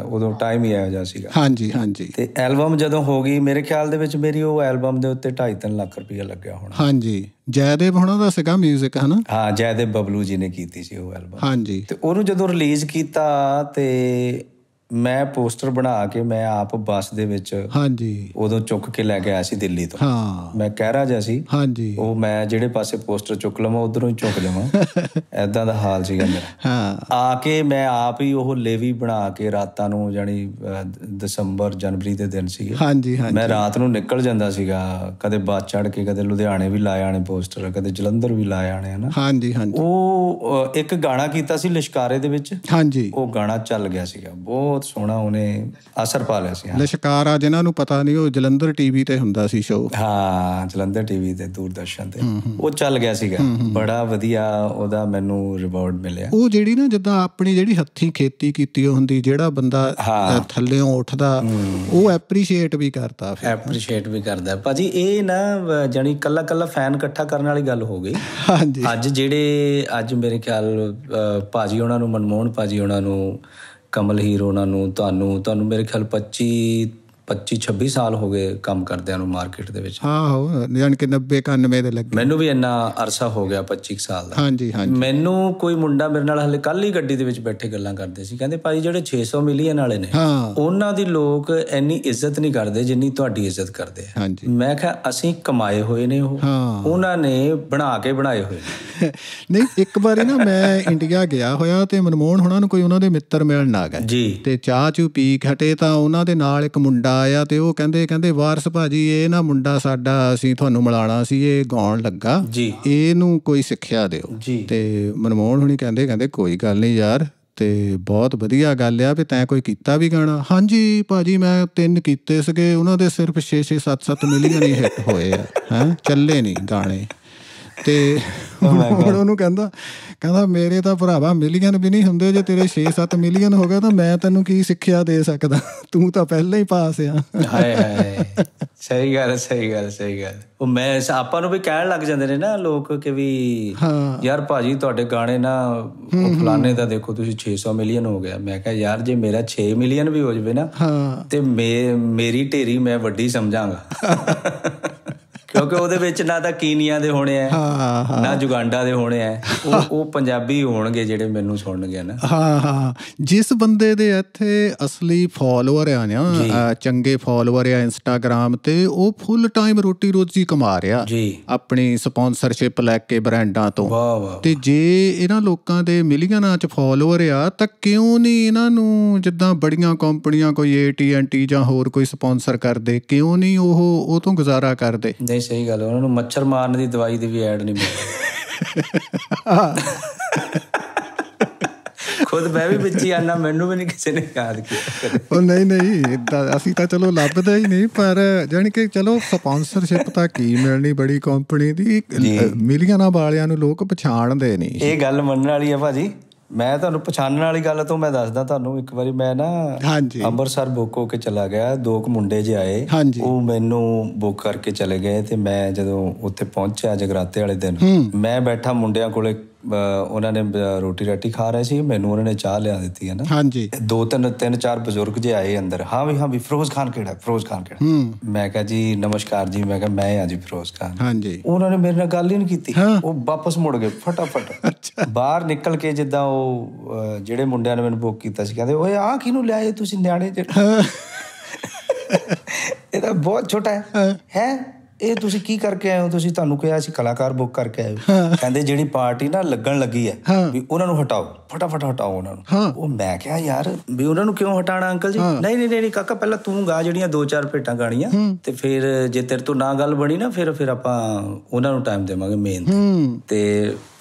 ਉਦੋਂ ਟਾਈਮ ਹੀ ਆਇਆ ਜਾ ਸੀਗਾ ਹਾਂਜੀ ਹਾਂਜੀ ਤੇ ਐਲਬਮ ਜਦੋਂ ਹੋ ਗਈ ਮੇਰੇ ਖਿਆਲ ਦੇ ਵਿੱਚ ਮੇਰੀ ਉਹ ਐਲਬਮ ਦੇ ਉੱਤੇ 2.5 ਲੱਖ ਰੁਪਏ ਲੱਗਿਆ ਹੋਣਾ ਹਾਂਜੀ ਜੈਦੇਵ ਹੁਣਾਂ ਦਾ ਸੀਗਾ 뮤직 ਹਨਾ ਹਾਂ ਜੈਦੇਵ ਬਬਲੂ ਜੀ ਨੇ ਕੀਤੀ ਸੀ ਉਹ ਐਲਬਮ ਹਾਂਜੀ ਤੇ ਉਹਨੂੰ ਜਦੋਂ ਰਿਲੀਜ਼ ਕੀਤਾ ਤੇ ਮੈਂ ਪੋਸਟਰ ਬਣਾ ਕੇ ਮੈਂ ਆਪ ਬੱਸ ਦੇ ਵਿੱਚ ਹਾਂਜੀ ਉਦੋਂ ਚੁੱਕ ਕੇ ਲੈ ਕੇ ਆਇਆ ਸੀ ਦਿੱਲੀ ਤੋਂ ਹਾਂ ਮੈਂ ਕਹਿ ਰਾਜਾ ਸੀ ਹਾਂਜੀ ਉਹ ਮੈਂ ਜਿਹੜੇ ਪਾਸੇ ਪੋਸਟਰ ਚੁੱਕ ਲਵਾਂ ਉਧਰੋਂ ਹੀ ਚੁੱਕ ਲਵਾਂ ਐਦਾਂ [laughs] ਦਾ ਹਾਲ ਸੀਗਾ ਮੇਰਾ ਹਾਂ ਆ ਕੇ ਮੈਂ ਆਪ ਹੀ ਉਹ ਲੇਵੀ ਬਣਾ ਕੇ ਰਾਤਾਂ ਨੂੰ ਜਾਨੀ ਦਸੰਬਰ ਜਨਵਰੀ ਦੇ ਦਿਨ ਸੀ ਹਾਂਜੀ ਹਾਂਜੀ ਮੈਂ ਰਾਤ ਨੂੰ ਨਿਕਲ ਜਾਂਦਾ ਸੀਗਾ ਕਦੇ ਬਾਤ ਚੜ ਕੇ ਕਦੇ ਲੁਧਿਆਣੇ ਵੀ ਲਾਏ ਆਣੇ ਪੋਸਟਰ ਕਦੇ ਜਲੰਧਰ ਵੀ ਲਾਏ ਆਣੇ ਹਨਾ ਹਾਂਜੀ ਹਾਂਜੀ ਉਹ ਇੱਕ ਗਾਣਾ ਕੀਤਾ ਸੀ ਲਿਸ਼ਕਾਰੇ ਦੇ ਵਿੱਚ ਹਾਂਜੀ ਉਹ ਗਾਣਾ ਚੱਲ ਗਿਆ ਸੀਗਾ ਬਹੁਤ ਬਹੁਤ ਸੋਹਣਾ ਉਹਨੇ ਅਸਰ ਪਾ ਲਿਆ ਸੀ ਲਸ਼ਕਾਰ ਆ ਜਿਨ੍ਹਾਂ ਨੂੰ ਪਤਾ ਨਹੀਂ ਉਹ ਜਲੰਧਰ ਟੀਵੀ ਤੇ ਹੁੰਦਾ ਸੀ ਸ਼ੋਅ ਹਾਂ ਜਲੰਧਰ ਟੀਵੀ ਤੇ ਦੂਰਦਰਸ਼ਨ ਤੇ ਉਹ ਚੱਲ ਗਿਆ ਸੀਗਾ ਬੜਾ ਵਧੀਆ ਉਹਦਾ ਮੈਨੂੰ ਰਿਵਾਰਡ ਮਿਲਿਆ ਉਹ ਜਿਹੜੀ ਨਾ ਜਿੱਦਾਂ ਆਪਣੀ ਜਿਹੜੀ ਹੱਥੀਂ ਖੇਤੀ ਕੀਤੀ ਹੁੰਦੀ ਜਿਹੜਾ ਬੰਦਾ ਥੱਲੇੋਂ ਉੱਠਦਾ ਉਹ ਐਪਰੀਸ਼ੀਏਟ ਵੀ ਕਰਦਾ ਫਿਰ ਐਪਰੀਸ਼ੀਏਟ ਵੀ ਕਰਦਾ ਭਾਜੀ ਇਹ ਨਾ ਜਾਨੀ ਕੱਲਾ ਕੱਲਾ ਫੈਨ ਇਕੱਠਾ ਕਰਨ ਵਾਲੀ ਗੱਲ ਹੋ ਗਈ ਹਾਂਜੀ ਅੱਜ ਜਿਹੜੇ ਅੱਜ ਮੇਰੇ ਖਿਆਲ ਭਾਜੀ ਉਹਨਾਂ ਨੂੰ ਮਨਮੋਹਨ ਭਾਜੀ ਉਹਨਾਂ ਨੂੰ ਕਮਲ ਹੀਰੋ ਉਹਨਾਂ ਨੂੰ ਤੁਹਾਨੂੰ ਤੁਹਾਨੂੰ ਮੇਰੇ ਖਿਆਲ 25 25 26 ਸਾਲ ਹੋ ਗਏ ਕੰਮ ਕਰਦਿਆਂ ਨੂੰ ਮਾਰਕੀਟ ਦੇ ਵਿੱਚ ਹਾਂ ਹੋ ਯਾਨੀ ਕਿ 90 91 ਦੇ ਲੱਗੇ ਮੈਨੂੰ ਵੀ ਇੰਨਾ ਅਰਸਾ ਹੋ ਗਿਆ 25 ਸਾਲ ਦਾ ਹਾਂਜੀ ਹਾਂਜੀ ਮੈਨੂੰ ਕੋਈ ਮੁੰਡਾ ਮੇਰੇ ਨਾਲ ਹਲੇ ਕੱਲ ਹੀ ਗੱਡੀ ਦੇ ਵਿੱਚ ਬੈਠੇ ਗੱਲਾਂ ਕਰਦੇ ਸੀ ਕਹਿੰਦੇ ਭਾਈ ਜਿਹੜੇ 600 ਮਿਲੀਅਨ ਵਾਲੇ ਨੇ ਉਹਨਾਂ ਦੀ ਲੋਕ ਇੰਨੀ ਇੱਜ਼ਤ ਨਹੀਂ ਕਰਦੇ ਜਿੰਨੀ ਤੁਹਾਡੀ ਇੱਜ਼ਤ ਕਰਦੇ ਆ ਮੈਂ ਕਿਹਾ ਅਸੀਂ ਕਮਾਏ ਹੋਏ ਨੇ ਉਹ ਉਹਨਾਂ ਨੇ ਬਣਾ ਕੇ ਬਣਾਏ ਹੋਏ [laughs] ਨਹੀਂ ਇੱਕ ਵਾਰੀ ਨਾ ਮੈਂ ਇੰਡੀਆ ਗਿਆ ਹੋਇਆ ਤੇ ਮਨਮੋਹਨ ਹੁਣਾਂ ਨੂੰ ਕੋਈ ਉਹਨਾਂ ਦੇ ਮਿੱਤਰ ਮਿਲਣ ਆ ਗਏ ਤੇ ਚਾਹ ਚੂ ਪੀ ਘਟੇ ਤਾਂ ਉਹਨਾਂ ਦੇ ਨਾਲ ਇੱਕ ਮੁੰਡਾ ਮੁੰਡਾ ਆਇਆ ਤੇ ਉਹ ਕਹਿੰਦੇ ਕਹਿੰਦੇ ਵਾਰਸ ਭਾਜੀ ਇਹ ਨਾ ਮੁੰਡਾ ਸਾਡਾ ਅਸੀਂ ਤੁਹਾਨੂੰ ਮਿਲਾਣਾ ਸੀ ਇਹ ਗਾਉਣ ਲੱਗਾ ਇਹ ਨੂੰ ਕੋਈ ਸਿੱਖਿਆ ਦਿਓ ਤੇ ਮਨਮੋਹਨ ਹੁਣੀ ਕਹਿੰਦੇ ਕਹਿੰਦੇ ਕੋਈ ਗੱਲ ਨਹੀਂ ਯਾਰ ਤੇ ਬਹੁਤ ਵਧੀਆ ਗੱਲ ਆ ਵੀ ਤੈਂ ਕੋਈ ਕੀਤਾ ਵੀ ਗਾਣਾ ਹਾਂਜੀ ਭਾਜੀ ਮੈਂ ਤਿੰਨ ਕੀਤੇ ਸੀਗੇ ਉਹਨਾਂ ਦੇ ਸਿਰਫ 6 6 7 7 ਮਿਲੀਅਨ ਹੀ ਹਿੱਟ ਹੋਏ ਆ ਹੈ ਚੱਲੇ ਨਹੀਂ ਗਾਣੇ ਤੇ [laughs] ਹੁਣ ਉਹਨੂੰ ਕਹਿੰਦਾ ਕਹਿੰਦਾ ਮੇਰੇ ਤਾਂ ਭਰਾਵਾ ਮਿਲੀਅਨ ਵੀ ਨਹੀਂ ਹੁੰਦੇ ਜੇ ਤੇਰੇ 6-7 ਮਿਲੀਅਨ ਹੋ ਗਏ ਤਾਂ ਮੈਂ ਤੈਨੂੰ ਕੀ ਸਿੱਖਿਆ ਦੇ ਸਕਦਾ ਤੂੰ ਤਾਂ ਪਹਿਲਾਂ ਹੀ ਪਾਸ ਆ ਹਾਏ ਹਾਏ ਸਹੀ ਗੱਲ ਸਹੀ ਗੱਲ ਸਹੀ ਗੱਲ ਉਹ ਮੈਂ ਆਪਾਂ ਨੂੰ ਵੀ ਕਹਿਣ ਲੱਗ ਜਾਂਦੇ ਨੇ ਨਾ ਲੋਕ ਕਿ ਵੀ ਹਾਂ ਯਾਰ ਭਾਜੀ ਤੁਹਾਡੇ ਗਾਣੇ ਨਾ ਉਹ ਫਲਾਣੇ ਦਾ ਦੇਖੋ ਤੁਸੀਂ 600 ਮਿਲੀਅਨ ਹੋ ਗਿਆ ਮੈਂ ਕਿਹਾ ਯਾਰ ਜੇ ਮੇਰਾ 6 ਮਿਲੀਅਨ ਵੀ ਹੋ ਜਵੇ ਨਾ ਤੇ ਮੇਰੀ ਢੇਰੀ ਮੈਂ ਵੱਡੀ ਸਮਝਾਂਗਾ [laughs] ਕਿਉਂਕਿ ਉਹਦੇ ਵਿੱਚ ਨਾ ਤਾਂ ਕੀਨੀਆ ਦੇ ਹੋਣੇ ਆ ਨਾ ਜੁਗਾਂਡਾ ਦੇ ਹੋਣੇ ਆ ਉਹ ਉਹ ਪੰਜਾਬੀ ਹੋਣਗੇ ਜਿਹੜੇ ਮੈਨੂੰ ਸੁਣਨਗੇ ਨਾ ਹਾਂ ਹਾਂ ਜਿਸ ਬੰਦੇ ਦੇ ਇੱਥੇ ਅਸਲੀ ਫਾਲੋਅਰ ਆ ਨਾ ਚੰਗੇ ਫਾਲੋਅਰ ਆ ਇੰਸਟਾਗ੍ਰam ਤੇ ਉਹ ਫੁੱਲ ਟਾਈਮ ਰੋਟੀ ਰੋਜੀ ਕਮਾ ਰਿਹਾ ਆਪਣੀ ਸਪਾਂਸਰਸ਼ਿਪ ਲੈ ਕੇ ਬ੍ਰਾਂਡਾਂ ਤੋਂ ਤੇ ਜੇ ਇਹਨਾਂ ਲੋਕਾਂ ਦੇ ਮਿਲੀਅਨਾਂ ਚ ਫਾਲੋਅਰ ਆ ਤਾਂ ਕਿਉਂ ਨਹੀਂ ਇਹਨਾਂ ਨੂੰ ਜਿੱਦਾਂ ਬੜੀਆਂ ਕੰਪਨੀਆਂ ਕੋਈ ਏਟੀਐਨਟੀ ਜਾਂ ਹੋਰ ਕੋਈ ਸਪਾਂਸਰ ਕਰਦੇ ਕਿਉਂ ਨਹੀਂ ਉਹ ਉਹ ਤੋਂ ਗੁਜ਼ਾਰਾ ਕਰਦੇ ਨਹੀਂ ਸਹੀ ਗੱਲ ਉਹਨਾਂ ਨੂੰ ਮੱਛਰ ਮਾਰਨ ਦੀ ਦਵਾਈ ਦੀ ਵੀ ਐਡ ਨਹੀਂ ਮਿਲਦੀ ਖੁਦ ਮੈਂ ਵੀ ਵਿੱਚ ਹੀ ਆਣਾ ਮੈਨੂੰ ਵੀ ਨਹੀਂ ਕਿਸੇ ਨੇ ਯਾਦ ਕੀਤਾ ਉਹ ਨਹੀਂ ਨਹੀਂ ਇਦਾਂ ਅਸੀਂ ਤਾਂ ਚਲੋ ਲੱਭਦੇ ਹੀ ਨਹੀਂ ਪਰ ਜਾਨੀ ਕਿ ਚਲੋ ਸਪਾਂਸਰਸ਼ਿਪ ਤਾਂ ਕੀ ਮਿਲਣੀ ਬੜੀ ਕੰਪਨੀ ਦੀ ਨਾ ਵਾਲਿਆਂ ਨੂੰ ਲੋਕ ਪਛਾਣਦੇ ਨਹੀਂ ਇਹ ਗੱਲ ਮੰਨਣ ਵਾਲੀ ਆ ਭਾਜੀ ਮੈਂ ਤੁਹਾਨੂੰ ਪਛਾਣਨ ਵਾਲੀ ਗੱਲ ਤੋਂ ਮੈਂ ਦੱਸਦਾ ਤੁਹਾਨੂੰ ਇੱਕ ਵਾਰੀ ਮੈਂ ਨਾ ਹਾਂਜੀ ਅੰਮ੍ਰਿਤਸਰ ਬੁੱਕ ਹੋ ਕੇ ਚਲਾ ਗਿਆ ਦੋ ਕੁ ਮੁੰਡੇ ਜੇ ਆਏ ਉਹ ਮੈਨੂੰ ਬੁੱਕ ਕਰਕੇ ਚਲੇ ਗਏ ਤੇ ਮੈਂ ਜਦੋਂ ਉੱਥੇ ਪਹੁੰਚਿਆ ਜਗਰਾਤੇ ਵਾਲੇ ਦਿਨ ਮੈਂ ਬੈਠਾ ਮੁੰਡਿਆਂ ਕੋਲੇ ਉਹਨਾਂ ਨੇ ਰੋਟੀ ਰਾਟੀ ਖਾ ਰਹੇ ਸੀ ਮੈਨੂੰ ਉਹਨਾਂ ਨੇ ਚਾਹ ਲਿਆ ਦਿੱਤੀ ਹੈ ਨਾ ਹਾਂਜੀ ਦੋ ਤਿੰਨ ਤਿੰਨ ਚਾਰ ਬਜ਼ੁਰਗ ਜੇ ਆਏ ਅੰਦਰ ਹਾਂ ਵੀ ਹਾਂ ਵੀ ਫਿਰੋਜ਼ ਖਾਨ ਕਿਹੜਾ ਫਿਰੋਜ਼ ਖਾਨ ਕਿਹੜਾ ਮੈਂ ਕਿਹਾ ਜੀ ਨਮਸਕਾਰ ਜੀ ਮੈਂ ਕਿਹਾ ਮੈਂ ਆ ਜੀ ਫਿਰੋਜ਼ ਖਾਨ ਹਾਂਜੀ ਉਹਨਾਂ ਨੇ ਮੇਰੇ ਨਾਲ ਗੱਲ ਹੀ ਨਹੀਂ ਕੀਤੀ ਉਹ ਵਾਪਸ ਮੁੜ ਗਏ ਫਟਾਫਟ ਬਾਹਰ ਨਿਕਲ ਕੇ ਜਿੱਦਾਂ ਉਹ ਜਿਹੜੇ ਮੁੰਡਿਆਂ ਨੇ ਮੈਨੂੰ ਬੁੱਕ ਕੀਤਾ ਸੀ ਕਹਿੰਦੇ ਓਏ ਆ ਕਿਹਨੂੰ ਲਿਆਏ ਤੁਸੀਂ ਨਿਆਣੇ ਜਿਹੜਾ ਇਹ ਤਾਂ ਬਹੁਤ ਛੋਟਾ ਹੈ ਹੈ ਇਹ ਤੁਸੀਂ ਕੀ ਕਰਕੇ ਆਏ ਹੋ ਤੁਸੀਂ ਤੁਹਾਨੂੰ ਕਿਹਾ ਸੀ ਕਲਾਕਾਰ ਬੁੱਕ ਕਰਕੇ ਆਏ ਹੋ ਕਹਿੰਦੇ ਜਿਹੜੀ ਪਾਰਟੀ ਨਾ ਲੱਗਣ ਲੱਗੀ ਹੈ ਵੀ ਉਹਨਾਂ ਨੂੰ ਹਟਾਓ ਫਟਾਫਟ ਹਟਾਓ ਉਹਨਾਂ ਨੂੰ ਉਹ ਮੈਂ ਕਿਹਾ ਯਾਰ ਵੀ ਉਹਨਾਂ ਨੂੰ ਕਿਉਂ ਹਟਾਣਾ ਅੰਕਲ ਜੀ ਨਹੀਂ ਨਹੀਂ ਨਹੀਂ ਕਾਕਾ ਪਹਿਲਾਂ ਤੂੰ ਗਾ ਜਿਹੜੀਆਂ ਦੋ ਚਾਰ ਭੇਟਾਂ ਗਾਣੀਆਂ ਤੇ ਫਿਰ ਜੇ ਤੇਰੇ ਤੋਂ ਨਾ ਗੱਲ ਬਣੀ ਨਾ ਫਿਰ ਫਿਰ ਆਪਾਂ ਉਹਨਾਂ ਨੂੰ ਟਾਈਮ ਦੇਵਾਂਗੇ ਮੇਨ ਤੇ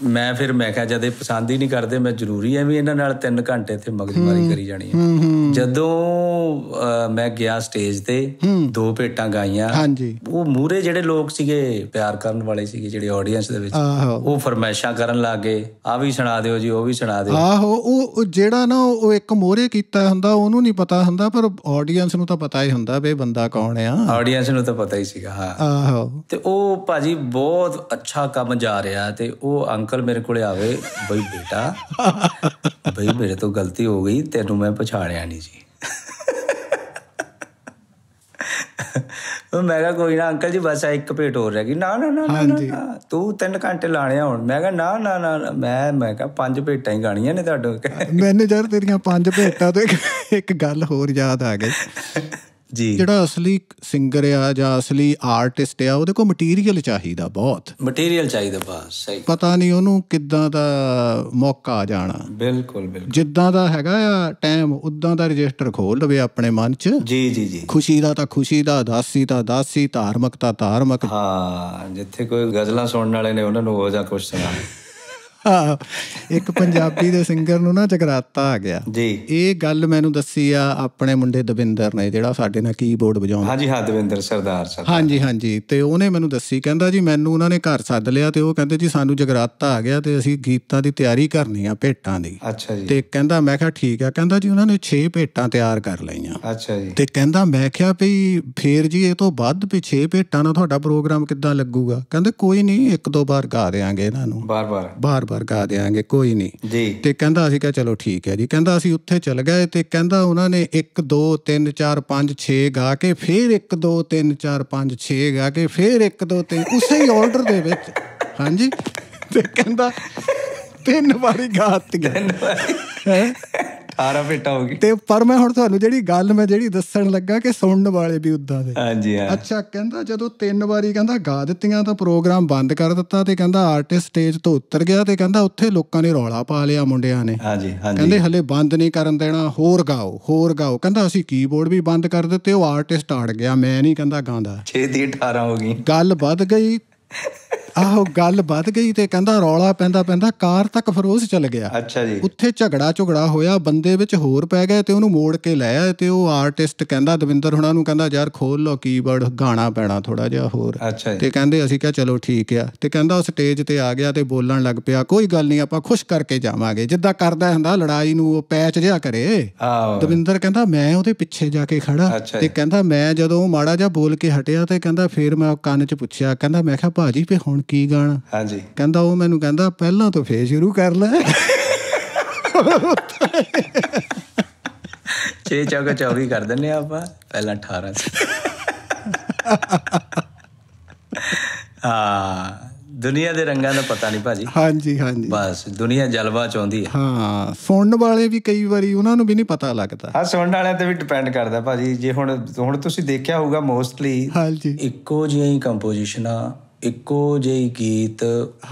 ਮੈਂ ਫਿਰ ਮੈਂ ਕਿਹਾ ਜਦ ਇਹ ਪਸੰਦ ਹੀ ਨਹੀਂ ਕਰਦੇ ਮੈਂ ਜ਼ਰੂਰੀ ਐ ਵੀ ਇਹਨਾਂ ਨਾਲ 3 ਘੰਟੇ ਤੇ ਮਗਜ਼ਮਾਰੀ ਕਰੀ ਜਾਣੀ ਹੈ ਜਦੋਂ ਮੈਂ ਗਿਆ ਸਟੇਜ ਤੇ ਦੋ ਭੇਟਾਂ ਗਾਈਆਂ ਉਹ ਮੂਰੇ ਦੇ ਜਿਹੜੇ ਲੋਕ ਸੀਗੇ ਪਿਆਰ ਕਰਨ ਵਾਲੇ ਸੀਗੇ ਜਿਹੜੇ ਆਡੀਅנס ਦੇ ਵਿੱਚ ਉਹ ਫਰਮਾਇਸ਼ਾਂ ਕਰਨ ਲੱਗੇ ਆ ਵੀ ਸੁਣਾ ਦਿਓ ਜੀ ਉਹ ਵੀ ਸੁਣਾ ਦਿਓ ਆਹੋ ਉਹ ਜਿਹੜਾ ਨਾ ਉਹ ਇੱਕ ਮੋਹਰੇ ਕੀਤਾ ਹੁੰਦਾ ਉਹਨੂੰ ਨਹੀਂ ਪਤਾ ਹੁੰਦਾ ਪਰ ਆਡੀਅנס ਨੂੰ ਤਾਂ ਪਤਾ ਹੀ ਹੁੰਦਾ ਵੀ ਬੰਦਾ ਕੌਣ ਆ ਆਡੀਅנס ਨੂੰ ਤਾਂ ਪਤਾ ਹੀ ਸੀਗਾ ਹਾਂ ਆਹੋ ਤੇ ਉਹ ਭਾਜੀ ਬਹੁਤ ਅੱਛਾ ਕੰਮ ਜਾ ਰਿਹਾ ਤੇ ਉਹ ਅੰਕਲ ਮੇਰੇ ਕੋਲੇ ਆਵੇ ਬਈ ਬੇਟਾ [laughs] ਬਈ ਮੇਰੇ ਤੋਂ ਗਲਤੀ ਹੋ ਗਈ ਤੈਨੂੰ ਮੈਂ ਪਛਾਣਿਆ ਨਹੀਂ ਜੀ ਮੈਂ ਕਿਹਾ ਕੋਈ ਨਾ ਅੰਕਲ ਜੀ ਬਸ ਆ ਇੱਕ ਪੇਟ ਹੋਰ ਰਹਿ ਗਈ ਨਾ ਨਾ ਨਾ ਨਾ ਤੂੰ 3 ਘੰਟੇ ਲਾਣੇ ਹੁਣ ਮੈਂ ਕਿਹਾ ਨਾ ਨਾ ਨਾ ਮੈਂ ਮੈਂ ਕਿਹਾ ਪੰਜ ਪੇਟਾਂ ਹੀ ਗਾਣੀਆਂ ਨੇ ਤੁਹਾਡੇ ਮੈਨੇਜਰ ਤੇਰੀਆਂ ਪੰਜ ਪੇਟਾਂ ਤੋਂ ਇੱਕ ਗੱਲ ਹੋਰ ਯਾਦ ਆ ਗਈ ਜੀ ਜਿਹੜਾ ਅਸਲੀ ਸਿੰਗਰ ਆ ਜਾਂ ਅਸਲੀ ਆਰਟਿਸਟ ਆ ਉਹਦੇ ਕੋਲ ਮਟੀਰੀਅਲ ਚਾਹੀਦਾ ਬਹੁਤ ਮਟੀਰੀਅਲ ਚਾਹੀਦਾ ਬਸ ਸਹੀ ਪਤਾ ਨਹੀਂ ਉਹਨੂੰ ਕਿੱਦਾਂ ਦਾ ਮੌਕਾ ਆ ਜਾਣਾ ਬਿਲਕੁਲ ਬਿਲਕੁਲ ਜਿੱਦਾਂ ਦਾ ਹੈਗਾ ਆ ਟਾਈਮ ਉਦਾਂ ਦਾ ਰਜਿਸਟਰ ਖੋਲ ਲਵੇ ਆਪਣੇ ਮਨ 'ਚ ਜੀ ਜੀ ਜੀ ਖੁਸ਼ੀ ਦਾ ਤਾਂ ਖੁਸ਼ੀ ਦਾ ਦਾਸੀ ਤਾਂ ਦਾਸੀ ਧਾਰਮਿਕ ਤਾਂ ਧਾਰਮਿਕ ਹਾਂ ਜਿੱਥੇ ਕੋਈ ਗਜ਼ਲਾਂ ਸੁਣਨ ਵਾਲੇ ਨੇ ਉਹਨਾਂ ਨੂੰ ਹੋ ਜਾ ਕੁਝ ਸੁਣਾ ਇੱਕ ਪੰਜਾਬੀ ਦੇ ਸਿੰਗਰ ਨੂੰ ਨਾ ਚਕਰਾਤਾ ਆ ਗਿਆ ਜੀ ਇਹ ਗੱਲ ਮੈਨੂੰ ਦੱਸੀ ਆ ਆਪਣੇ ਮੁੰਡੇ ਦਵਿੰਦਰ ਨੇ ਜਿਹੜਾ ਸਾਡੇ ਨਾਲ ਕੀਬੋਰਡ ਵਜਾਉਂਦਾ ਹਾਂਜੀ ਹਾਂ ਦਵਿੰਦਰ ਸਰਦਾਰ ਸਰ ਹਾਂਜੀ ਹਾਂਜੀ ਤੇ ਉਹਨੇ ਮੈਨੂੰ ਦੱਸੀ ਕਹਿੰਦਾ ਜੀ ਮੈਨੂੰ ਉਹਨਾਂ ਨੇ ਘਰ ਸੱਦ ਲਿਆ ਤੇ ਉਹ ਕਹਿੰਦੇ ਜੀ ਸਾਨੂੰ ਜਗਰਾਤਾ ਆ ਗਿਆ ਤੇ ਅਸੀਂ ਗੀਤਾਂ ਦੀ ਤਿਆਰੀ ਕਰਨੀ ਆ ਭੇਟਾਂ ਦੀ ਅੱਛਾ ਜੀ ਤੇ ਕਹਿੰਦਾ ਮੈਂ ਕਿਹਾ ਠੀਕ ਆ ਕਹਿੰਦਾ ਜੀ ਉਹਨਾਂ ਨੇ 6 ਭੇਟਾਂ ਤਿਆਰ ਕਰ ਲਈਆਂ ਅੱਛਾ ਜੀ ਤੇ ਕਹਿੰਦਾ ਮੈਂ ਕਿਹਾ ਵੀ ਫੇਰ ਜੀ ਇਹ ਤੋਂ ਵੱਧ ਵੀ 6 ਭੇਟਾਂ ਨਾਲ ਤੁਹਾਡਾ ਪ੍ਰੋਗਰਾਮ ਕਿੱਦਾਂ ਲੱਗੂਗਾ ਕਹਿੰਦੇ ਕੋਈ ਨਹੀਂ ਇੱਕ ਦੋ ਵਾਰ ਗਾ ਦੇਾਂਗੇ ਇਹਨਾਂ ਨੂੰ ਬਾਰ-ਬਾਰ ਬਾਰ ਵਰਗਾ ਦੇਾਂਗੇ ਕੋਈ ਨਹੀਂ ਤੇ ਕਹਿੰਦਾ ਅਸੀਂ ਕਿਹਾ ਚਲੋ ਠੀਕ ਹੈ ਜੀ ਕਹਿੰਦਾ ਅਸੀਂ ਉੱਥੇ ਚੱਲ ਗਏ ਤੇ ਕਹਿੰਦਾ ਉਹਨਾਂ ਨੇ 1 2 3 4 5 6 ਗਾ ਕੇ ਫਿਰ 1 2 3 4 5 6 ਗਾ ਕੇ ਫਿਰ 1 2 3 ਉਸੇ ਹੀ ਆਰਡਰ ਦੇ ਵਿੱਚ ਹਾਂਜੀ ਤੇ ਕਹਿੰਦਾ ਤਿੰਨ ਵਾਰੀ ਗਾਤ ਗਿਆ ਹੈ 18 ਭੇਟਾ ਹੋ ਗਈ ਤੇ ਪਰ ਮੈਂ ਹੁਣ ਤੁਹਾਨੂੰ ਜਿਹੜੀ ਗੱਲ ਮੈਂ ਜਿਹੜੀ ਦੱਸਣ ਲੱਗਾ ਕਿ ਸੁਣਨ ਵਾਲੇ ਵੀ ਉਦਾਂ ਦੇ ਹਾਂਜੀ ਹਾਂ ਅੱਛਾ ਕਹਿੰਦਾ ਜਦੋਂ ਤਿੰਨ ਵਾਰੀ ਕਹਿੰਦਾ ਗਾ ਦਿੱਤੀਆਂ ਤਾਂ ਪ੍ਰੋਗਰਾਮ ਬੰਦ ਕਰ ਦਿੱਤਾ ਤੇ ਕਹਿੰਦਾ ਆਰਟਿਸਟ ਸਟੇਜ ਤੋਂ ਉੱਤਰ ਗਿਆ ਤੇ ਕਹਿੰਦਾ ਉੱਥੇ ਲੋਕਾਂ ਨੇ ਰੌਲਾ ਪਾ ਲਿਆ ਮੁੰਡਿਆਂ ਨੇ ਹਾਂਜੀ ਹਾਂਜੀ ਕਹਿੰਦੇ ਹਲੇ ਬੰਦ ਨਹੀਂ ਕਰਨ ਦੇਣਾ ਹੋਰ ਗਾਓ ਹੋਰ ਗਾਓ ਕਹਿੰਦਾ ਅਸੀਂ ਕੀਬੋਰਡ ਵੀ ਬੰਦ ਕਰ ਦਿੱਤੇ ਉਹ ਆਰਟਿਸਟ ਆੜ ਗਿਆ ਮੈਂ ਨਹੀਂ ਕਹਿੰਦਾ ਗਾਉਂਦਾ 6 ਦੀ 18 ਹੋ ਗਈ ਗੱਲ ਵੱਧ ਗਈ ਆਹ ਗੱਲ ਵੱਧ ਗਈ ਤੇ ਕਹਿੰਦਾ ਰੌਲਾ ਪੈਂਦਾ ਪੈਂਦਾ ਕਾਰ ਤੱਕ ਫਰੋਸ ਚੱਲ ਗਿਆ ਅੱਛਾ ਜੀ ਉੱਥੇ ਝਗੜਾ ਝਗੜਾ ਹੋਇਆ ਬੰਦੇ ਵਿੱਚ ਹੋਰ ਪੈ ਗਏ ਤੇ ਉਹਨੂੰ ਮੋੜ ਕੇ ਲੈ ਆਏ ਤੇ ਉਹ ਆਰਟਿਸਟ ਕਹਿੰਦਾ ਦਵਿੰਦਰ ਹੁਣਾਂ ਨੂੰ ਕਹਿੰਦਾ ਯਾਰ ਖੋਲ ਲਓ ਕੀਬੋਰਡ ਗਾਣਾ ਪੈਣਾ ਥੋੜਾ ਜਿਹਾ ਹੋਰ ਤੇ ਕਹਿੰਦੇ ਅਸੀਂ ਕਿਹਾ ਚਲੋ ਠੀਕ ਆ ਤੇ ਕਹਿੰਦਾ ਉਹ ਸਟੇਜ ਤੇ ਆ ਗਿਆ ਤੇ ਬੋਲਣ ਲੱਗ ਪਿਆ ਕੋਈ ਗੱਲ ਨਹੀਂ ਆਪਾਂ ਖੁਸ਼ ਕਰਕੇ ਜਾਵਾਂਗੇ ਜਿੱਦਾਂ ਕਰਦਾ ਹੁੰਦਾ ਲੜਾਈ ਨੂੰ ਉਹ ਪੈਚ ਜਿਹਾ ਕਰੇ ਦਵਿੰਦਰ ਕਹਿੰਦਾ ਮੈਂ ਉਹਦੇ ਪਿੱਛੇ ਜਾ ਕੇ ਖੜਾ ਤੇ ਕਹਿੰਦਾ ਮੈਂ ਜਦੋਂ ਮਾੜਾ ਜਿਹਾ ਬੋਲ ਕੇ ਹਟਿਆ ਤੇ ਕਹਿੰਦਾ ਫੇਰ ਮੈਂ ਕੰਨ 'ਚ ਪੁੱਛਿਆ ਕਹਿੰਦਾ ਮੈਂ ਕਿਹਾ ਭਾਜੀ ਵੀ ਹੁਣ ਹੁਣ ਕੀ ਗਾਣਾ ਹਾਂਜੀ ਕਹਿੰਦਾ ਉਹ ਮੈਨੂੰ ਕਹਿੰਦਾ ਪਹਿਲਾਂ ਤੋਂ ਫੇਰ ਸ਼ੁਰੂ ਕਰ ਲੈ ਛੇ ਚੌਕ 24 ਕਰ ਦਿੰਨੇ ਆਪਾਂ ਪਹਿਲਾਂ 18 ਆ ਦੁਨੀਆ ਦੇ ਰੰਗਾਂ ਦਾ ਪਤਾ ਨਹੀਂ ਭਾਜੀ ਹਾਂਜੀ ਹਾਂਜੀ ਬਸ ਦੁਨੀਆ ਜਲਵਾ ਚਾਹੁੰਦੀ ਹੈ ਹਾਂ ਸੁਣਨ ਵਾਲੇ ਵੀ ਕਈ ਵਾਰੀ ਉਹਨਾਂ ਨੂੰ ਵੀ ਨਹੀਂ ਪਤਾ ਲੱਗਦਾ ਹਾਂ ਸੁਣਨ ਵਾਲਿਆਂ ਤੇ ਵੀ ਡਿਪੈਂਡ ਕਰਦਾ ਭਾਜੀ ਜੇ ਹੁਣ ਹੁਣ ਤੁਸੀਂ ਦੇਖਿਆ ਹੋਊਗਾ ਮੋਸਟਲੀ ਹਾਂਜੀ ਇੱਕੋ ਜਿਹੀਆਂ ਹੀ ਕੰਪੋਜੀਸ਼ਨਾਂ ਇੱਕੋ ਜਿਹੀ ਗੀਤ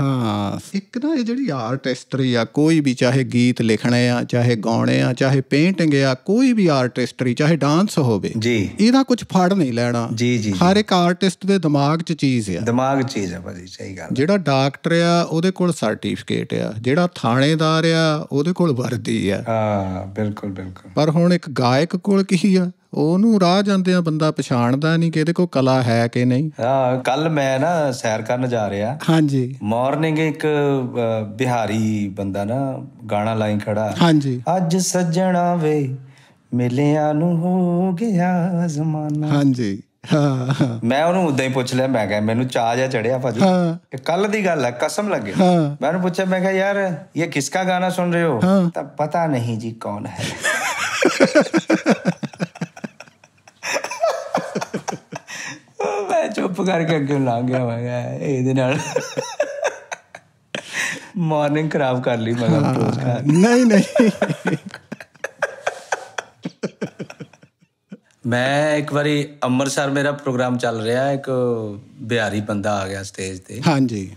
ਹਾਂ ਇੱਕ ਨਾ ਇਹ ਜਿਹੜੀ ਆਰਟਿਸਟਰੀ ਆ ਕੋਈ ਵੀ ਚਾਹੇ ਗੀਤ ਲਿਖਣੇ ਆ ਚਾਹੇ ਗਾਉਣੇ ਆ ਚਾਹੇ ਪੇਂਟਿੰਗ ਆ ਕੋਈ ਵੀ ਆਰਟਿਸਟਰੀ ਚਾਹੇ ਡਾਂਸ ਹੋਵੇ ਜੀ ਇਹਦਾ ਕੁਝ ਫੜ ਨਹੀਂ ਲੈਣਾ ਜੀ ਜੀ ਹਰ ਇੱਕ ਆਰਟਿਸਟ ਦੇ ਦਿਮਾਗ 'ਚ ਚੀਜ਼ ਆ ਦਿਮਾਗ 'ਚ ਚੀਜ਼ ਆ ਭਾਜੀ ਸਹੀ ਗੱਲ ਜਿਹੜਾ ਡਾਕਟਰ ਆ ਉਹਦੇ ਕੋਲ ਸਰਟੀਫਿਕੇਟ ਆ ਜਿਹੜਾ ਥਾਣੇਦਾਰ ਆ ਉਹਦੇ ਕੋਲ ਵਰਦੀ ਆ ਹਾਂ ਬਿਲਕੁਲ ਬਿਲਕੁਲ ਪਰ ਹੁਣ ਇੱਕ ਗਾਇਕ ਕੋਲ ਕੀ ਆ ਉਹਨੂੰ ਰਾਹ ਜਾਂਦੇ ਆ ਬੰਦਾ ਪਛਾਣਦਾ ਨਹੀਂ ਕਿ ਇਹਦੇ ਕੋਲ ਕਲਾ ਹੈ ਕਿ ਨਹੀਂ ਹਾਂ ਕੱਲ ਮੈਂ ਨਾ ਸੈਰ ਕਰਨ ਜਾ ਰਿਹਾ ਹਾਂਜੀ ਮਾਰਨਿੰਗ ਇੱਕ ਬਿਹਾਰੀ ਬੰਦਾ ਨਾ ਗਾਣਾ ਲਾਈ ਖੜਾ ਹਾਂਜੀ ਅੱਜ ਸੱਜਣਾ ਵੇ ਮਿਲਿਆਂ ਨੂੰ ਹੋ ਗਿਆ ਜ਼ਮਾਨਾ ਹਾਂਜੀ ਹਾਂ ਮੈਂ ਉਹਨੂੰ ਉਦਾਂ ਹੀ ਪੁੱਛ ਲਿਆ ਮੈਂ ਕਿਹਾ ਮੈਨੂੰ ਚਾਹ ਜਾ ਚੜਿਆ ਭਾਜੀ ਇਹ ਕੱਲ ਦੀ ਗੱਲ ਹੈ ਕਸਮ ਲੱਗੇ ਮੈਂ ਉਹਨੂੰ ਪੁੱਛਿਆ ਮੈਂ ਕਿਹਾ ਯਾਰ ਇਹ ਕਿਸਕਾ ਗਾਣਾ ਸੁਣ ਰਹੇ ਹੋ ਤਾਂ ਪਤਾ ਨਹੀਂ ਜੀ ਕੌਣ ਹੈ [laughs] ਚੁੱਪ ਕਰਕੇ ਅੱਗੇ ਲੰਘ ਗਿਆ ਮੈਂ ਕਿਹਾ ਇਹਦੇ ਨਾਲ ਮਾਰਨਿੰਗ ਖਰਾਬ ਕਰ ਲਈ ਮੈਂ ਅਪਰੋਚ ਕਰ ਨਹੀਂ ਨਹੀਂ ਮੈਂ ਇੱਕ ਵਾਰੀ ਅੰਮ੍ਰਿਤਸਰ ਮੇਰਾ ਪ੍ਰੋਗਰਾਮ ਚੱਲ ਰਿਹਾ ਇੱਕ ਬਿਹਾਰੀ ਬੰਦਾ ਆ ਗਿਆ ਸਟੇਜ ਤੇ ਹਾਂਜੀ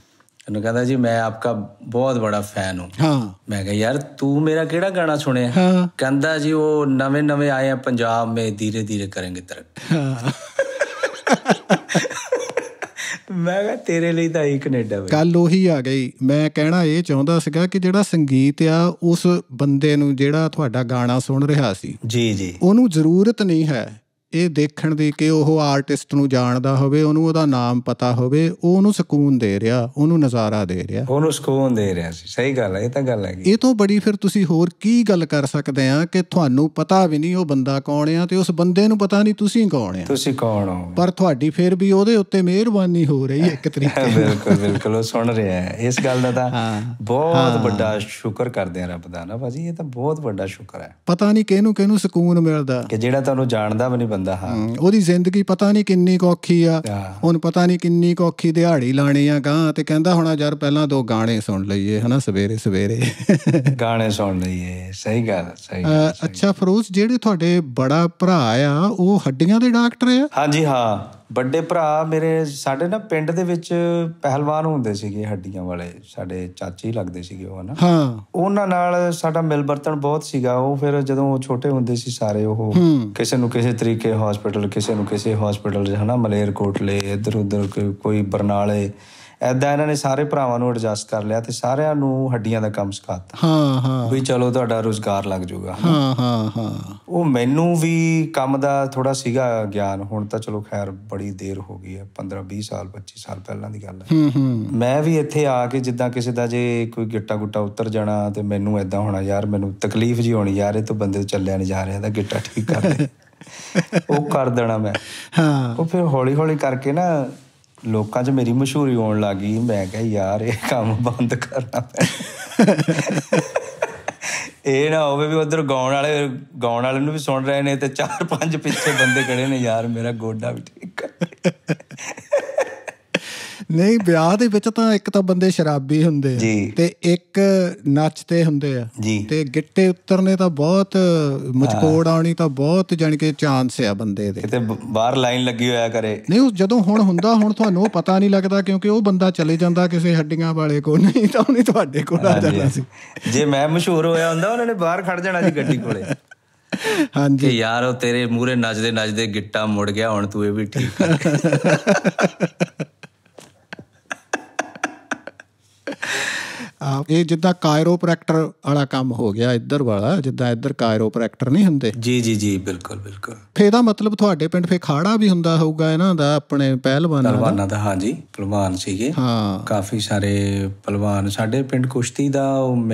ਉਹਨੂੰ ਕਹਿੰਦਾ ਜੀ ਮੈਂ ਆਪਕਾ ਬਹੁਤ بڑا ਫੈਨ ਹਾਂ ਹਾਂ ਮੈਂ ਕਿਹਾ ਯਾਰ ਤੂੰ ਮੇਰਾ ਕਿਹੜਾ ਗਾਣਾ ਸੁਣਿਆ ਕਹਿੰਦਾ ਜੀ ਉਹ ਨਵੇਂ ਨਵੇਂ ਆਏ ਆ ਪੰਜਾਬ ਮੇ ਧੀਰੇ ਧੀਰੇ ਕਰਾਂਗੇ ਤਰੱਕੀ ਹਾਂ ਮੈਂ ਕਿਹਾ ਤੇਰੇ ਲਈ ਤਾਂ ਹੀ ਕੈਨੇਡਾ ਵੇ ਕੱਲ ਉਹੀ ਆ ਗਈ ਮੈਂ ਕਹਿਣਾ ਇਹ ਚਾਹੁੰਦਾ ਸੀਗਾ ਕਿ ਜਿਹੜਾ ਸੰਗੀਤ ਆ ਉਸ ਬੰਦੇ ਨੂੰ ਜਿਹੜਾ ਤੁਹਾਡਾ ਗਾਣਾ ਸੁਣ ਰਿਹਾ ਸੀ ਜੀ ਜੀ ਉਹਨੂੰ ਜ਼ਰੂਰਤ ਨਹੀਂ ਹੈ ਇਹ ਦੇਖਣ ਦੀ ਕਿ ਉਹ ਆਰਟਿਸਟ ਨੂੰ ਜਾਣਦਾ ਹੋਵੇ ਉਹਨੂੰ ਉਹਦਾ ਨਾਮ ਪਤਾ ਹੋਵੇ ਉਹ ਉਹਨੂੰ ਸਕੂਨ ਦੇ ਰਿਹਾ ਉਹਨੂੰ ਨਜ਼ਾਰਾ ਦੇ ਰਿਹਾ ਉਹਨੂੰ ਸਕੂਨ ਦੇ ਰਿਹਾ ਸੀ ਸਹੀ ਗੱਲ ਹੈ ਇਹ ਤਾਂ ਗੱਲ ਹੈਗੀ ਇਹ ਤੋਂ ਬੜੀ ਫਿਰ ਤੁਸੀਂ ਹੋਰ ਕੀ ਗੱਲ ਕਰ ਸਕਦੇ ਆ ਕਿ ਤੁਹਾਨੂੰ ਪਤਾ ਵੀ ਨਹੀਂ ਉਹ ਬੰਦਾ ਕੌਣ ਆ ਤੇ ਉਸ ਬੰਦੇ ਨੂੰ ਪਤਾ ਨਹੀਂ ਤੁਸੀਂ ਕੌਣ ਆ ਤੁਸੀਂ ਕੌਣ ਹੋ ਪਰ ਤੁਹਾਡੀ ਫਿਰ ਵੀ ਉਹਦੇ ਉੱਤੇ ਮਿਹਰਬਾਨੀ ਹੋ ਰਹੀ ਹੈ ਇੱਕ ਤਰੀਕੇ ਨਾਲ ਬਿਲਕੁਲ ਬਿਲਕੁਲ ਉਹ ਸੁਣ ਰਿਹਾ ਹੈ ਇਸ ਗੱਲ ਦਾ ਤਾਂ ਬਹੁਤ ਵੱਡਾ ਸ਼ੁਕਰ ਕਰਦੇ ਆ ਰੱਬ ਦਾ ਨਾ ਭਾਜੀ ਇਹ ਤਾਂ ਬਹੁਤ ਵੱਡਾ ਸ਼ੁਕਰ ਹੈ ਪਤਾ ਨਹੀਂ ਕਿਹਨੂੰ ਕਿਹਨੂੰ ਸਕੂਨ ਮਿਲਦਾ ਕਿ ਜਿਹੜਾ ਤੁਹਾਨੂੰ ਜਾਣਦਾ ਵੀ ਨਹੀਂ ਜਾਂਦਾ ਹਾਂ ਉਹਦੀ ਜ਼ਿੰਦਗੀ ਪਤਾ ਨਹੀਂ ਕਿੰਨੀ ਔਖੀ ਆ ਹੁਣ ਪਤਾ ਨਹੀਂ ਕਿੰਨੀ ਔਖੀ ਦਿਹਾੜੀ ਲਾਣੀ ਆ ਗਾਂ ਤੇ ਕਹਿੰਦਾ ਹੋਣਾ ਯਾਰ ਪਹਿਲਾਂ ਦੋ ਗਾਣੇ ਸੁਣ ਲਈਏ ਹਨਾ ਸਵੇਰੇ ਸਵੇਰੇ ਗਾਣੇ ਸੁਣ ਲਈਏ ਸਹੀ ਗੱਲ ਸਹੀ ਅੱਛਾ ਫਰੋਜ਼ ਜਿਹੜੇ ਤੁਹਾਡੇ ਬੜਾ ਭਰਾ ਆ ਉਹ ਹੱਡੀਆਂ ਦੇ ਡਾਕਟਰ ਆ ਹਾਂਜੀ ਹਾਂ ਵੱਡੇ ਭਰਾ ਮੇਰੇ ਸਾਡੇ ਨਾ ਪਿੰਡ ਦੇ ਵਿੱਚ ਪਹਿਲਵਾਨ ਹੁੰਦੇ ਸੀਗੇ ਹੱਡੀਆਂ ਵਾਲੇ ਸਾਡੇ ਚਾਚੇ ਹੀ ਲੱਗਦੇ ਸੀਗੇ ਉਹ ਹਨਾ ਹਾਂ ਉਹਨਾਂ ਨਾਲ ਸਾਡਾ ਵਰਤਣ ਬਹੁਤ ਸੀਗਾ ਉਹ ਫਿਰ ਜਦੋਂ ਛੋਟੇ ਹੁੰਦੇ ਸੀ ਸਾਰੇ ਉਹ ਕਿਸੇ ਨੂੰ ਕਿਸੇ ਤਰੀਕੇ ਹਸਪੀਟਲ ਕਿਸੇ ਨੂੰ ਕਿਸੇ ਹਸਪੀਟਲ ਹਨਾ ਕੋਟਲੇ ਇਧਰ ਉਧਰ ਕੋਈ ਬਰਨਾਲੇ ਐਦਾਂ ਇਹਨਾਂ ਨੇ ਸਾਰੇ ਭਰਾਵਾਂ ਨੂੰ ਐਡਜਸਟ ਕਰ ਲਿਆ ਤੇ ਸਾਰਿਆਂ ਨੂੰ ਹੱਡੀਆਂ ਦਾ ਕੰਮ ਸਿਖਾਤਾ ਹਾਂ ਹਾਂ ਵੀ ਚਲੋ ਤੁਹਾਡਾ ਰੋਜ਼ਗਾਰ ਲੱਗ ਜਾਊਗਾ ਹਾਂ ਹਾਂ ਹਾਂ ਉਹ ਮੈਨੂੰ ਵੀ ਕੰਮ ਦਾ ਥੋੜਾ ਸੀਗਾ ਗਿਆਨ ਹੁਣ ਤਾਂ ਚਲੋ ਖੈਰ ਬੜੀ ਦੇਰ ਹੋ ਗਈ ਹੈ 15 20 ਸਾਲ 25 ਸਾਲ ਪਹਿਲਾਂ ਦੀ ਗੱਲ ਹੈ ਹੂੰ ਮੈਂ ਵੀ ਇੱਥੇ ਆ ਕੇ ਜਿੱਦਾਂ ਕਿਸੇ ਦਾ ਜੇ ਕੋਈ ਗਿੱਟਾ ਗੁੱਟਾ ਉੱਤਰ ਜਾਣਾ ਤੇ ਮੈਨੂੰ ਐਦਾਂ ਹੋਣਾ ਯਾਰ ਮੈਨੂੰ ਤਕਲੀਫ ਜੀ ਹੋਣੀ ਯਾਰ ਇਹ ਤੋਂ ਬੰਦੇ ਚੱਲਿਆ ਨਹੀਂ ਜਾ ਰਿਹਾ ਦਾ ਗਿੱਟਾ ਠੀਕ ਕਰ ਦੇ [laughs] ਉਹ ਕਰ ਦੇਣਾ ਮੈਂ ਹਾਂ ਉਹ ਫਿਰ ਹੌਲੀ ਹੌਲੀ ਕਰਕੇ ਨਾ ਲੋਕਾਂ 'ਚ ਮੇਰੀ ਮਸ਼ਹੂਰੀ ਹੋਣ ਲੱਗੀ ਮੈਂ ਕਿਹਾ ਯਾਰ ਇਹ ਕੰਮ ਬੰਦ ਕਰਨਾ ਇਹ ਨਾ ਹੋਵੇ ਵੀ ਉਧਰ ਗਾਉਣ ਵਾਲੇ ਗਾਉਣ ਵਾਲੇ ਨੂੰ ਵੀ ਸੁਣ ਰਹੇ ਨੇ ਤੇ ਚਾਰ ਪੰਜ ਪਿੱਛੇ ਬੰਦੇ ਖੜੇ ਨੇ ਯਾਰ ਮੇਰਾ ਗੋਡਾ ਵੀ ਠੀਕ ਨਹੀਂ ਵਿਆਹ ਦੇ ਵਿੱਚ ਤਾਂ ਇੱਕ ਤਾਂ ਬੰਦੇ ਸ਼ਰਾਬੀ ਹੁੰਦੇ ਆ ਤੇ ਇੱਕ ਨੱਚਦੇ ਹੁੰਦੇ ਆ ਤੇ ਗਿੱਟੇ ਉਤਰਨੇ ਤਾਂ ਬਹੁਤ ਮਚਕੋੜ ਆਉਣੀ ਤਾਂ ਬਹੁਤ ਜਾਨ ਕੇ ਚਾਂਸ ਆ ਬੰਦੇ ਦੇ ਕਿਤੇ ਬਾਹਰ ਲਾਈਨ ਲੱਗੀ ਹੋਇਆ ਕਰੇ ਨਹੀਂ ਉਹ ਜਦੋਂ ਹੁਣ ਹੁੰਦਾ ਹੁਣ ਤੁਹਾਨੂੰ ਪਤਾ ਨਹੀਂ ਲੱਗਦਾ ਕਿਉਂਕਿ ਉਹ ਬੰਦਾ ਚਲੇ ਜਾਂਦਾ ਕਿਸੇ ਹੱਡੀਆਂ ਵਾਲੇ ਕੋਲ ਨਹੀਂ ਤਾਂ ਉਹ ਨਹੀਂ ਤੁਹਾਡੇ ਕੋਲ ਆ ਜਾਂਦਾ ਸੀ ਜੇ ਮੈਂ ਮਸ਼ਹੂਰ ਹੋਇਆ ਹੁੰਦਾ ਉਹਨਾਂ ਨੇ ਬਾਹਰ ਖੜ ਜਾਣਾ ਸੀ ਗੱਡੀ ਕੋਲੇ ਹਾਂਜੀ ਕਿ ਯਾਰ ਉਹ ਤੇਰੇ ਮੂਰੇ ਨੱਚਦੇ ਨੱਚਦੇ ਗਿੱਟਾ ਮੁੜ ਗਿਆ ਹੁਣ ਤੂੰ ਇਹ ਵੀ ਠੀਕ [laughs] ਇਹ ਜਿੱਦਾਂ ਕਾਇਰੋਪ੍ਰੈਕਟਰ ਵਾਲਾ ਕੰਮ ਹੋ ਗਿਆ ਇੱਧਰ ਵਾਲਾ ਜਿੱਦਾਂ ਇੱਧਰ ਕਾਇਰੋਪ੍ਰੈਕਟਰ ਨਹੀਂ ਹੁੰਦੇ ਜੀ ਜੀ ਜੀ ਬਿਲਕੁਲ ਬਿਲਕੁਲ ਫੇ ਦਾ ਮਤਲਬ ਤੁਹਾਡੇ ਪਿੰਡ ਫੇ ਖਾੜਾ ਵੀ ਹੁੰਦਾ ਹੋਊਗਾ ਇਹਨਾਂ ਦਾ ਆਪਣੇ ਪਹਿਲਵਾਨਾਂ ਦਾ ਪਹਿਲਵਾਨਾਂ ਦਾ ਹਾਂ ਜੀ ਪਹਿਲਵਾਨ ਸੀਗੇ ਹਾਂ ਕਾਫੀ ਸਾਰੇ ਪਹਿਲਵਾਨ ਸਾਡੇ ਪਿੰਡ ਕੁਸ਼ਤੀ ਦਾ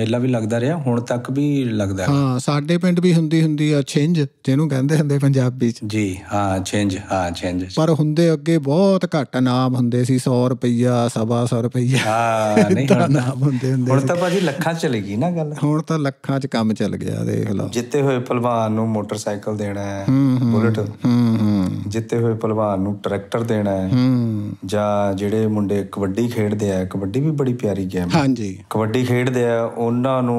ਮੇਲਾ ਵੀ ਲੱਗਦਾ ਰਿਹਾ ਹੁਣ ਤੱਕ ਵੀ ਲੱਗਦਾ ਹਾਂ ਸਾਡੇ ਪਿੰਡ ਵੀ ਹੁੰਦੀ ਹੁੰਦੀ ਆ ਛਿੰਜ ਜਿਹਨੂੰ ਕਹਿੰਦੇ ਹੁੰਦੇ ਪੰਜਾਬੀ ਚ ਜੀ ਹਾਂ ਛਿੰਜ ਹਾਂ ਛਿੰਜ ਪਰ ਹੁੰਦੇ ਅੱਗੇ ਬਹੁਤ ਘੱਟ ਨਾਮ ਹੁੰਦੇ ਸੀ 100 ਰੁਪਈਆ 100 ਰੁਪਈਆ ਹਾਂ ਨਹੀਂ ਹੁਣ ਨਾਮ ਹੁੰਦੇ ਦਿੰਦੇ ਹੁਣ ਤਾਂ ਭਾਜੀ ਲੱਖਾਂ ਚ ਗਈ ਨਾ ਗੱਲ ਹੁਣ ਤਾਂ ਲੱਖਾਂ 'ਚ ਕੰਮ ਚੱਲ ਗਿਆ ਦੇਖ ਲਓ ਜਿੱਤੇ ਹੋਏ ਪਹਿਲਵਾਨ ਨੂੰ ਮੋਟਰਸਾਈਕਲ ਦੇਣਾ ਹੈ ਬੁਲਟ ਹੂੰ ਹੂੰ ਜਿੱਤੇ ਹੋਏ ਪਹਿਲਵਾਨ ਨੂੰ ਟਰੈਕਟਰ ਦੇਣਾ ਹੈ ਹੂੰ ਜਾਂ ਜਿਹੜੇ ਮੁੰਡੇ ਕਬੱਡੀ ਖੇਡਦੇ ਆ ਕਬੱਡੀ ਵੀ ਬੜੀ ਪਿਆਰੀ ਗੇਮ ਹੈ ਹਾਂਜੀ ਕਬੱਡੀ ਖੇਡਦੇ ਆ ਉਹਨਾਂ ਨੂੰ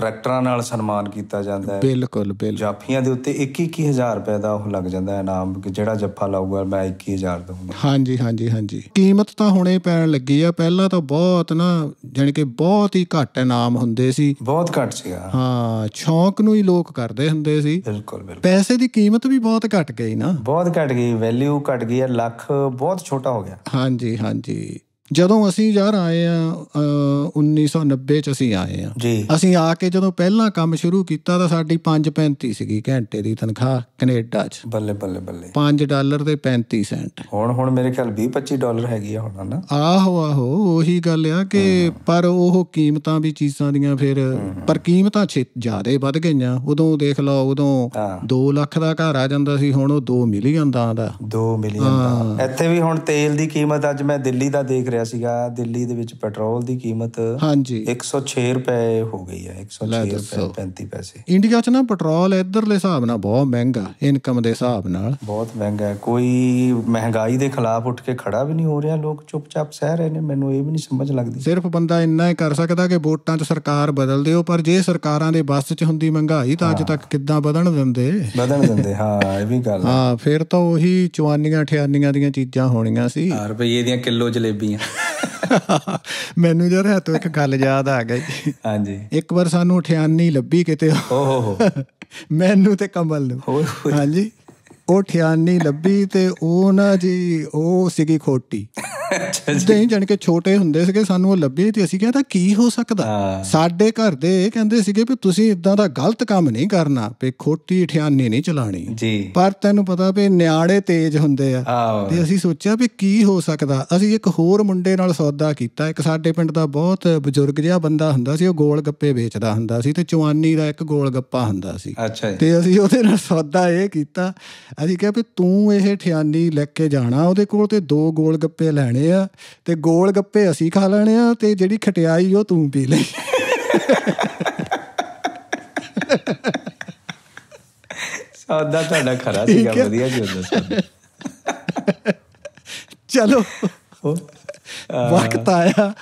ਟਰੈਕਟਰਾਂ ਨਾਲ ਸਨਮਾਨ ਕੀਤਾ ਜਾਂਦਾ ਹੈ ਬਿਲਕੁਲ ਬਿਲਕੁਲ ਜਾਫੀਆਂ ਦੇ ਉੱਤੇ 21000 ਰੁਪਏ ਦਾ ਉਹ ਲੱਗ ਜਾਂਦਾ ਹੈ ਇਨਾਮ ਕਿ ਜਿਹੜਾ ਜੱਫਾ ਲਾਊਗਾ ਮੈਂ 21000 ਦਊਂਗਾ ਹਾਂਜੀ ਹਾਂਜੀ ਹਾਂਜੀ ਕੀਮਤ ਤਾਂ ਹੁਣੇ ਪੈਣ ਲੱਗੀ ਆ ਪਹਿਲਾਂ ਤਾਂ ਬਹੁਤ ਨਾ ਜਾਨੀ ਕਿ ਬਹੁਤ ਹੀ ਘੱਟ ਇਨਾਮ ਹੁੰਦੇ ਸੀ ਬਹੁਤ ਘੱਟ ਸੀਗਾ ਹਾਂ ਛੌਂਕ ਨੂੰ ਹੀ ਲੋਕ ਕਰਦੇ ਹੁੰਦੇ ਸੀ ਬਿਲਕੁਲ ਬਿਲਕੁਲ ਪੈਸੇ ਦੀ ਕੀਮਤ ਵੀ ਬਹੁਤ ਘਟ ਗਈ ਨਾ ਬਹੁਤ ਘਟ ਗਈ ਵੈਲਿਊ ਘਟ ਗਈ ਹੈ ਲੱਖ ਬਹੁਤ ਛੋਟਾ ਹੋ ਗਿਆ ਹਾਂਜੀ ਹਾਂਜੀ ਜਦੋਂ ਅਸੀਂ ਯਾਰ ਆਏ ਆ 1990 ਚ ਅਸੀਂ ਆਏ ਆ ਅਸੀਂ ਆ ਕੇ ਜਦੋਂ ਪਹਿਲਾ ਕੰਮ ਸ਼ੁਰੂ ਕੀਤਾ ਤਾਂ ਸਾਡੀ 5.35 ਸੀਗੀ ਘੰਟੇ ਦੀ ਤਨਖਾਹ ਕੈਨੇਡਾ ਚ ਬੱਲੇ ਬੱਲੇ ਬੱਲੇ 5 ਡਾਲਰ ਤੇ 35 ਸੈਂਟ ਹੁਣ ਹੁਣ ਮੇਰੇ ਖਿਆਲ 20 25 ਡਾਲਰ ਹੈਗੀ ਆ ਹੁਣ ਨਾ ਆਹੋ ਆਹੋ ਉਹੀ ਗੱਲ ਆ ਕਿ ਪਰ ਉਹ ਕੀਮਤਾਂ ਵੀ ਚੀਜ਼ਾਂ ਦੀਆਂ ਫਿਰ ਪਰ ਕੀਮਤਾਂ ਜ਼ਿਆਦੇ ਵੱਧ ਗਈਆਂ ਉਦੋਂ ਦੇਖ ਲਓ ਉਦੋਂ 2 ਲੱਖ ਦਾ ਘਰ ਆ ਜਾਂਦਾ ਸੀ ਹੁਣ ਉਹ 2 ਮਿਲੀਅਨ ਦਾ ਆਂਦਾ 2 ਮਿਲੀਅਨ ਦਾ ਇੱਥੇ ਵੀ ਹੁਣ ਤੇਲ ਦੀ ਕੀਮਤ ਅੱਜ ਮੈਂ ਦਿੱਲੀ ਦਾ ਦੇਖ ਰਿਹਾ ਸੀਗਾ ਦਿੱਲੀ ਦੇ ਵਿੱਚ ਪੈਟਰੋਲ ਦੀ ਕੀਮਤ ਹਾਂਜੀ 106 ਰੁਪਏ ਹੋ ਗਈ ਹੈ 106 ਰੁਪਏ 35 ਪੈਸੇ ਇੰਡੀਆ 'ਚ ਨਾ ਪੈਟਰੋਲ ਇਧਰਲੇ ਹਿਸਾਬ ਨਾਲ ਬਹੁਤ ਮਹਿੰਗਾ ਇਨਕਮ ਦੇ ਹਿਸਾਬ ਨਾਲ ਬਹੁਤ ਮਹਿੰਗਾ ਹੈ ਕੋਈ ਮਹਿੰਗਾਈ ਦੇ ਖਿਲਾਫ ਉੱਠ ਕੇ ਖੜਾ ਵੀ ਨਹੀਂ ਹੋ ਰਿਹਾ ਲੋਕ ਚੁੱਪਚਾਪ ਸਹਿ ਰਹੇ ਨੇ ਮੈਨੂੰ ਇਹ ਵੀ ਨਹੀਂ ਸਮਝ ਲੱਗਦੀ ਸਿਰਫ ਬੰਦਾ ਇੰਨਾ ਹੀ ਕਰ ਸਕਦਾ ਕਿ ਵੋਟਾਂ 'ਚ ਸਰਕਾਰ ਬਦਲ ਦਿਓ ਪਰ ਜੇ ਸਰਕਾਰਾਂ ਦੇ ਬਸ 'ਚ ਹੁੰਦੀ ਮਹਿੰਗਾਈ ਤਾਂ ਅੱਜ ਤੱਕ ਕਿੱਦਾਂ ਵਧਣ ਦਿੰਦੇ ਵਧਣ ਦਿੰਦੇ ਹਾਂ ਇਹ ਵੀ ਗੱਲ ਹਾਂ ਫਿਰ ਤਾਂ ਉਹੀ 54 98 ਦੀਆਂ ਚੀਜ਼ਾਂ ਹੋਣੀਆਂ ਸੀ ਰੁਪਏ ਦੀਆਂ ਕਿਲੋ ਜਲੇਬੀਆਂ ਮੈਨੂੰ ਜਰ ਹੈ ਤੋ ਇੱਕ ਗੱਲ ਯਾਦ ਆ ਗਈ ਹਾਂਜੀ ਇੱਕ ਵਾਰ ਸਾਨੂੰ ਠਿਆਨੀ ਲੱਭੀ ਕਿਤੇ ਓਹੋ ਮੈਨੂੰ ਤੇ ਕਮਲ ਨੂੰ ਹਾਂਜੀ ਉਹ ਠਿਆਨੀ ਲੱਭੀ ਤੇ ਉਹ ਨਾ ਜੀ ਉਹ ਸੀਗੀ ਖੋਟੀ ਨਹੀਂ ਜਾਣ ਕੇ ਛੋਟੇ ਹੁੰਦੇ ਸੀਗੇ ਸਾਨੂੰ ਉਹ ਲੱਭੀ ਤੇ ਅਸੀਂ ਕਿਹਾ ਤਾਂ ਕੀ ਹੋ ਸਕਦਾ ਸਾਡੇ ਘਰ ਦੇ ਕਹਿੰਦੇ ਸੀਗੇ ਵੀ ਤੁਸੀਂ ਇਦਾਂ ਦਾ ਗਲਤ ਕੰਮ ਨਹੀਂ ਕਰਨਾ ਵੀ ਖੋਟੀ ਠਿਆਨੀ ਨਹੀਂ ਚਲਾਣੀ ਪਰ ਤੈਨੂੰ ਪਤਾ ਵੀ ਨਿਆੜੇ ਤੇਜ਼ ਹੁੰਦੇ ਆ ਤੇ ਅਸੀਂ ਸੋਚਿਆ ਵੀ ਕੀ ਹੋ ਸਕਦਾ ਅਸੀਂ ਇੱਕ ਹੋਰ ਮੁੰਡੇ ਨਾਲ ਸੌਦਾ ਕੀਤਾ ਇੱਕ ਸਾਡੇ ਪਿੰਡ ਦਾ ਬਹੁਤ ਬਜ਼ੁਰਗ ਜਿਹਾ ਬੰਦਾ ਹੁੰਦਾ ਸੀ ਉਹ ਗੋਲ ਗੱਪੇ ਵੇਚਦਾ ਹੁੰਦਾ ਸੀ ਤੇ ਚਵਾਨੀ ਦਾ ਇੱਕ ਗੋਲ ਗੱਪਾ ਹੁੰਦਾ ਸੀ ਤੇ ਅਸੀਂ ਉਹਦੇ ਨਾਲ ਸੌਦਾ ਇਹ ਕੀਤਾ ਅਸੀਂ ਕਿਹਾ ਵੀ ਤੂੰ ਇਹ ਠਿਆਨੀ ਲੈ ਕੇ ਜਾਣਾ ਉਹਦੇ ਕੋਲ ਤੇ ਦੋ ਗੋਲ ਗੱਪੇ ਲੈਣੇ ਆ ਤੇ ਗੋਲ ਗੱਪੇ ਅਸੀਂ ਖਾ ਲੈਣੇ ਆ ਤੇ ਜਿਹੜੀ ਖਟਿਆਈ ਉਹ ਤੂੰ ਪੀ ਲੈ ਸੌਦਾ ਤੁਹਾਡਾ ਖਰਾ ਸੀਗਾ ਵਧੀਆ ਜੀ ਹੁੰਦਾ ਚਲੋ ਵਕਤ ਆਇਆ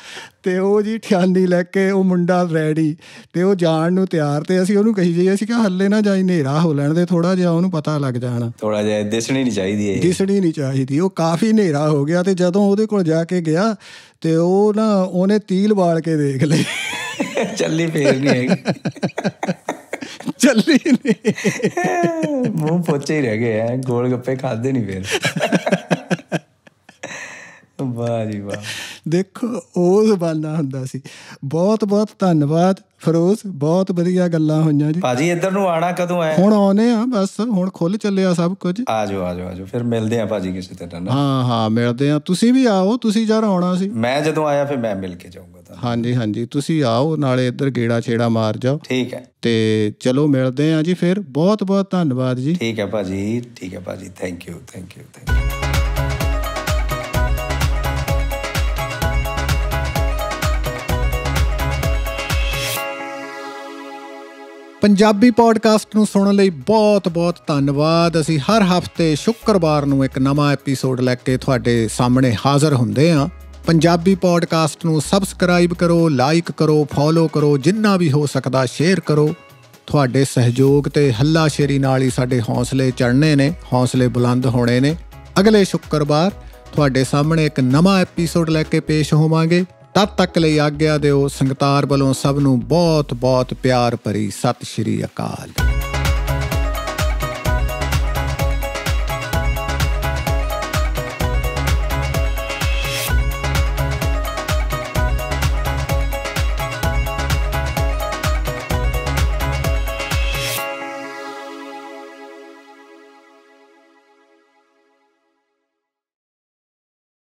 ਤੇ ਉਹ ਜੀ ਠਿਆਨੀ ਲੈ ਕੇ ਉਹ ਮੁੰਡਾ ਰੈਡੀ ਤੇ ਉਹ ਜਾਣ ਨੂੰ ਤਿਆਰ ਤੇ ਅਸੀਂ ਉਹਨੂੰ ਕਹੀ ਜਾਈਏ ਅਸੀਂ ਕਿ ਹੱਲੇ ਨਾ ਜਾਈ ਹਨੇਰਾ ਹੋ ਲੈਣ ਦੇ ਥੋੜਾ ਜਿਹਾ ਉਹਨੂੰ ਪਤਾ ਲੱਗ ਜਾਣਾ ਥੋੜਾ ਜਿਹਾ ਦਿਸਣੀ ਨਹੀਂ ਚਾਹੀਦੀ ਇਹ ਦਿਸਣੀ ਨਹੀਂ ਚਾਹੀਦੀ ਉਹ ਕਾਫੀ ਹਨੇਰਾ ਹੋ ਗਿਆ ਤੇ ਜਦੋਂ ਉਹਦੇ ਕੋਲ ਜਾ ਕੇ ਗਿਆ ਤੇ ਉਹ ਨਾ ਉਹਨੇ ਤੀਲ ਵਾਲ ਕੇ ਦੇਖ ਲਈ ਚੱਲੀ ਫੇਰ ਨਹੀਂ ਹੈਗੀ ਚੱਲੀ ਨਹੀਂ ਮੂੰਹ ਪੋਚੇ ਹੀ ਰਹਿ ਗਏ ਐ ਗੋਲ ਗੱਪੇ ਖਾਦੇ ਨਹੀਂ ਫੇਰ ਵਾਹ ਜੀ ਵਾਹ ਦੇਖੋ ਉਹ ਜ਼ਬਾਨਾ ਹੁੰਦਾ ਸੀ ਬਹੁਤ ਬਹੁਤ ਧੰਨਵਾਦ ਫਰੋਜ਼ ਬਹੁਤ ਵਧੀਆ ਗੱਲਾਂ ਹੋਈਆਂ ਜੀ ਭਾਜੀ ਇੱਧਰ ਨੂੰ ਆਣਾ ਕਦੋਂ ਆਏ ਹੁਣ ਆਉਨੇ ਆ ਬਸ ਹੁਣ ਖੁੱਲ ਚੱਲਿਆ ਸਭ ਕੁਝ ਆਜੋ ਆਜੋ ਆਜੋ ਫਿਰ ਮਿਲਦੇ ਆ ਭਾਜੀ ਕਿਸੇ ਦਿਨ ਹਾਂ ਹਾਂ ਮਿਲਦੇ ਆ ਤੁਸੀਂ ਵੀ ਆਓ ਤੁਸੀਂ ਜਦ ਆਉਣਾ ਸੀ ਮੈਂ ਜਦੋਂ ਆਇਆ ਫਿਰ ਮੈਂ ਮਿਲ ਕੇ ਜਾਊਂਗਾ ਤਾਂ ਹਾਂਜੀ ਹਾਂਜੀ ਤੁਸੀਂ ਆਓ ਨਾਲੇ ਇੱਧਰ ਗੇੜਾ ਛੇੜਾ ਮਾਰ ਜਾਓ ਠੀਕ ਹੈ ਤੇ ਚਲੋ ਮਿਲਦੇ ਆ ਜੀ ਫਿਰ ਬਹੁਤ ਬਹੁਤ ਧੰਨਵਾਦ ਜੀ ਠੀਕ ਹੈ ਭਾਜੀ ਠੀਕ ਹੈ ਭਾਜੀ thank you thank you thank you Punjabi podcast ਨੂੰ ਸੁਣਨ ਲਈ ਬਹੁਤ-ਬਹੁਤ ਧੰਨਵਾਦ ਅਸੀਂ ਹਰ ਹਫਤੇ ਸ਼ੁੱਕਰਵਾਰ ਨੂੰ ਇੱਕ ਨਵਾਂ ਐਪੀਸੋਡ ਲੈ ਕੇ ਤੁਹਾਡੇ ਸਾਹਮਣੇ ਹਾਜ਼ਰ ਹੁੰਦੇ ਹਾਂ ਪੰਜਾਬੀ ਪੋਡਕਾਸਟ ਨੂੰ ਸਬਸਕ੍ਰਾਈਬ ਕਰੋ ਲਾਈਕ ਕਰੋ ਫੋਲੋ ਕਰੋ ਜਿੰਨਾ ਵੀ ਹੋ ਸਕਦਾ ਸ਼ੇਅਰ ਕਰੋ ਤੁਹਾਡੇ ਸਹਿਯੋਗ ਤੇ ਹੱਲਾਸ਼ੇਰੀ ਨਾਲ ਹੀ ਸਾਡੇ ਹੌਸਲੇ ਚੜ੍ਹਨੇ ਨੇ ਹੌਸਲੇ ਬੁਲੰਦ ਹੋਣੇ ਨੇ ਅਗਲੇ ਸ਼ੁੱਕਰਵਾਰ ਤੁਹਾਡੇ ਸਾਹਮਣੇ ਇੱਕ ਨਵਾਂ ਐਪੀਸੋਡ ਲੈ ਕੇ ਪੇਸ਼ ਹੋਵਾਂਗੇ ਤਦ ਤੱਕ ਲਈ ਆਗਿਆ ਦਿਓ ਸੰਗਤਾਰ ਵੱਲੋਂ ਸਭ ਨੂੰ ਬਹੁਤ ਬਹੁਤ ਪਿਆਰ ਭਰੀ ਸਤਿ ਸ਼੍ਰੀ ਅਕਾਲ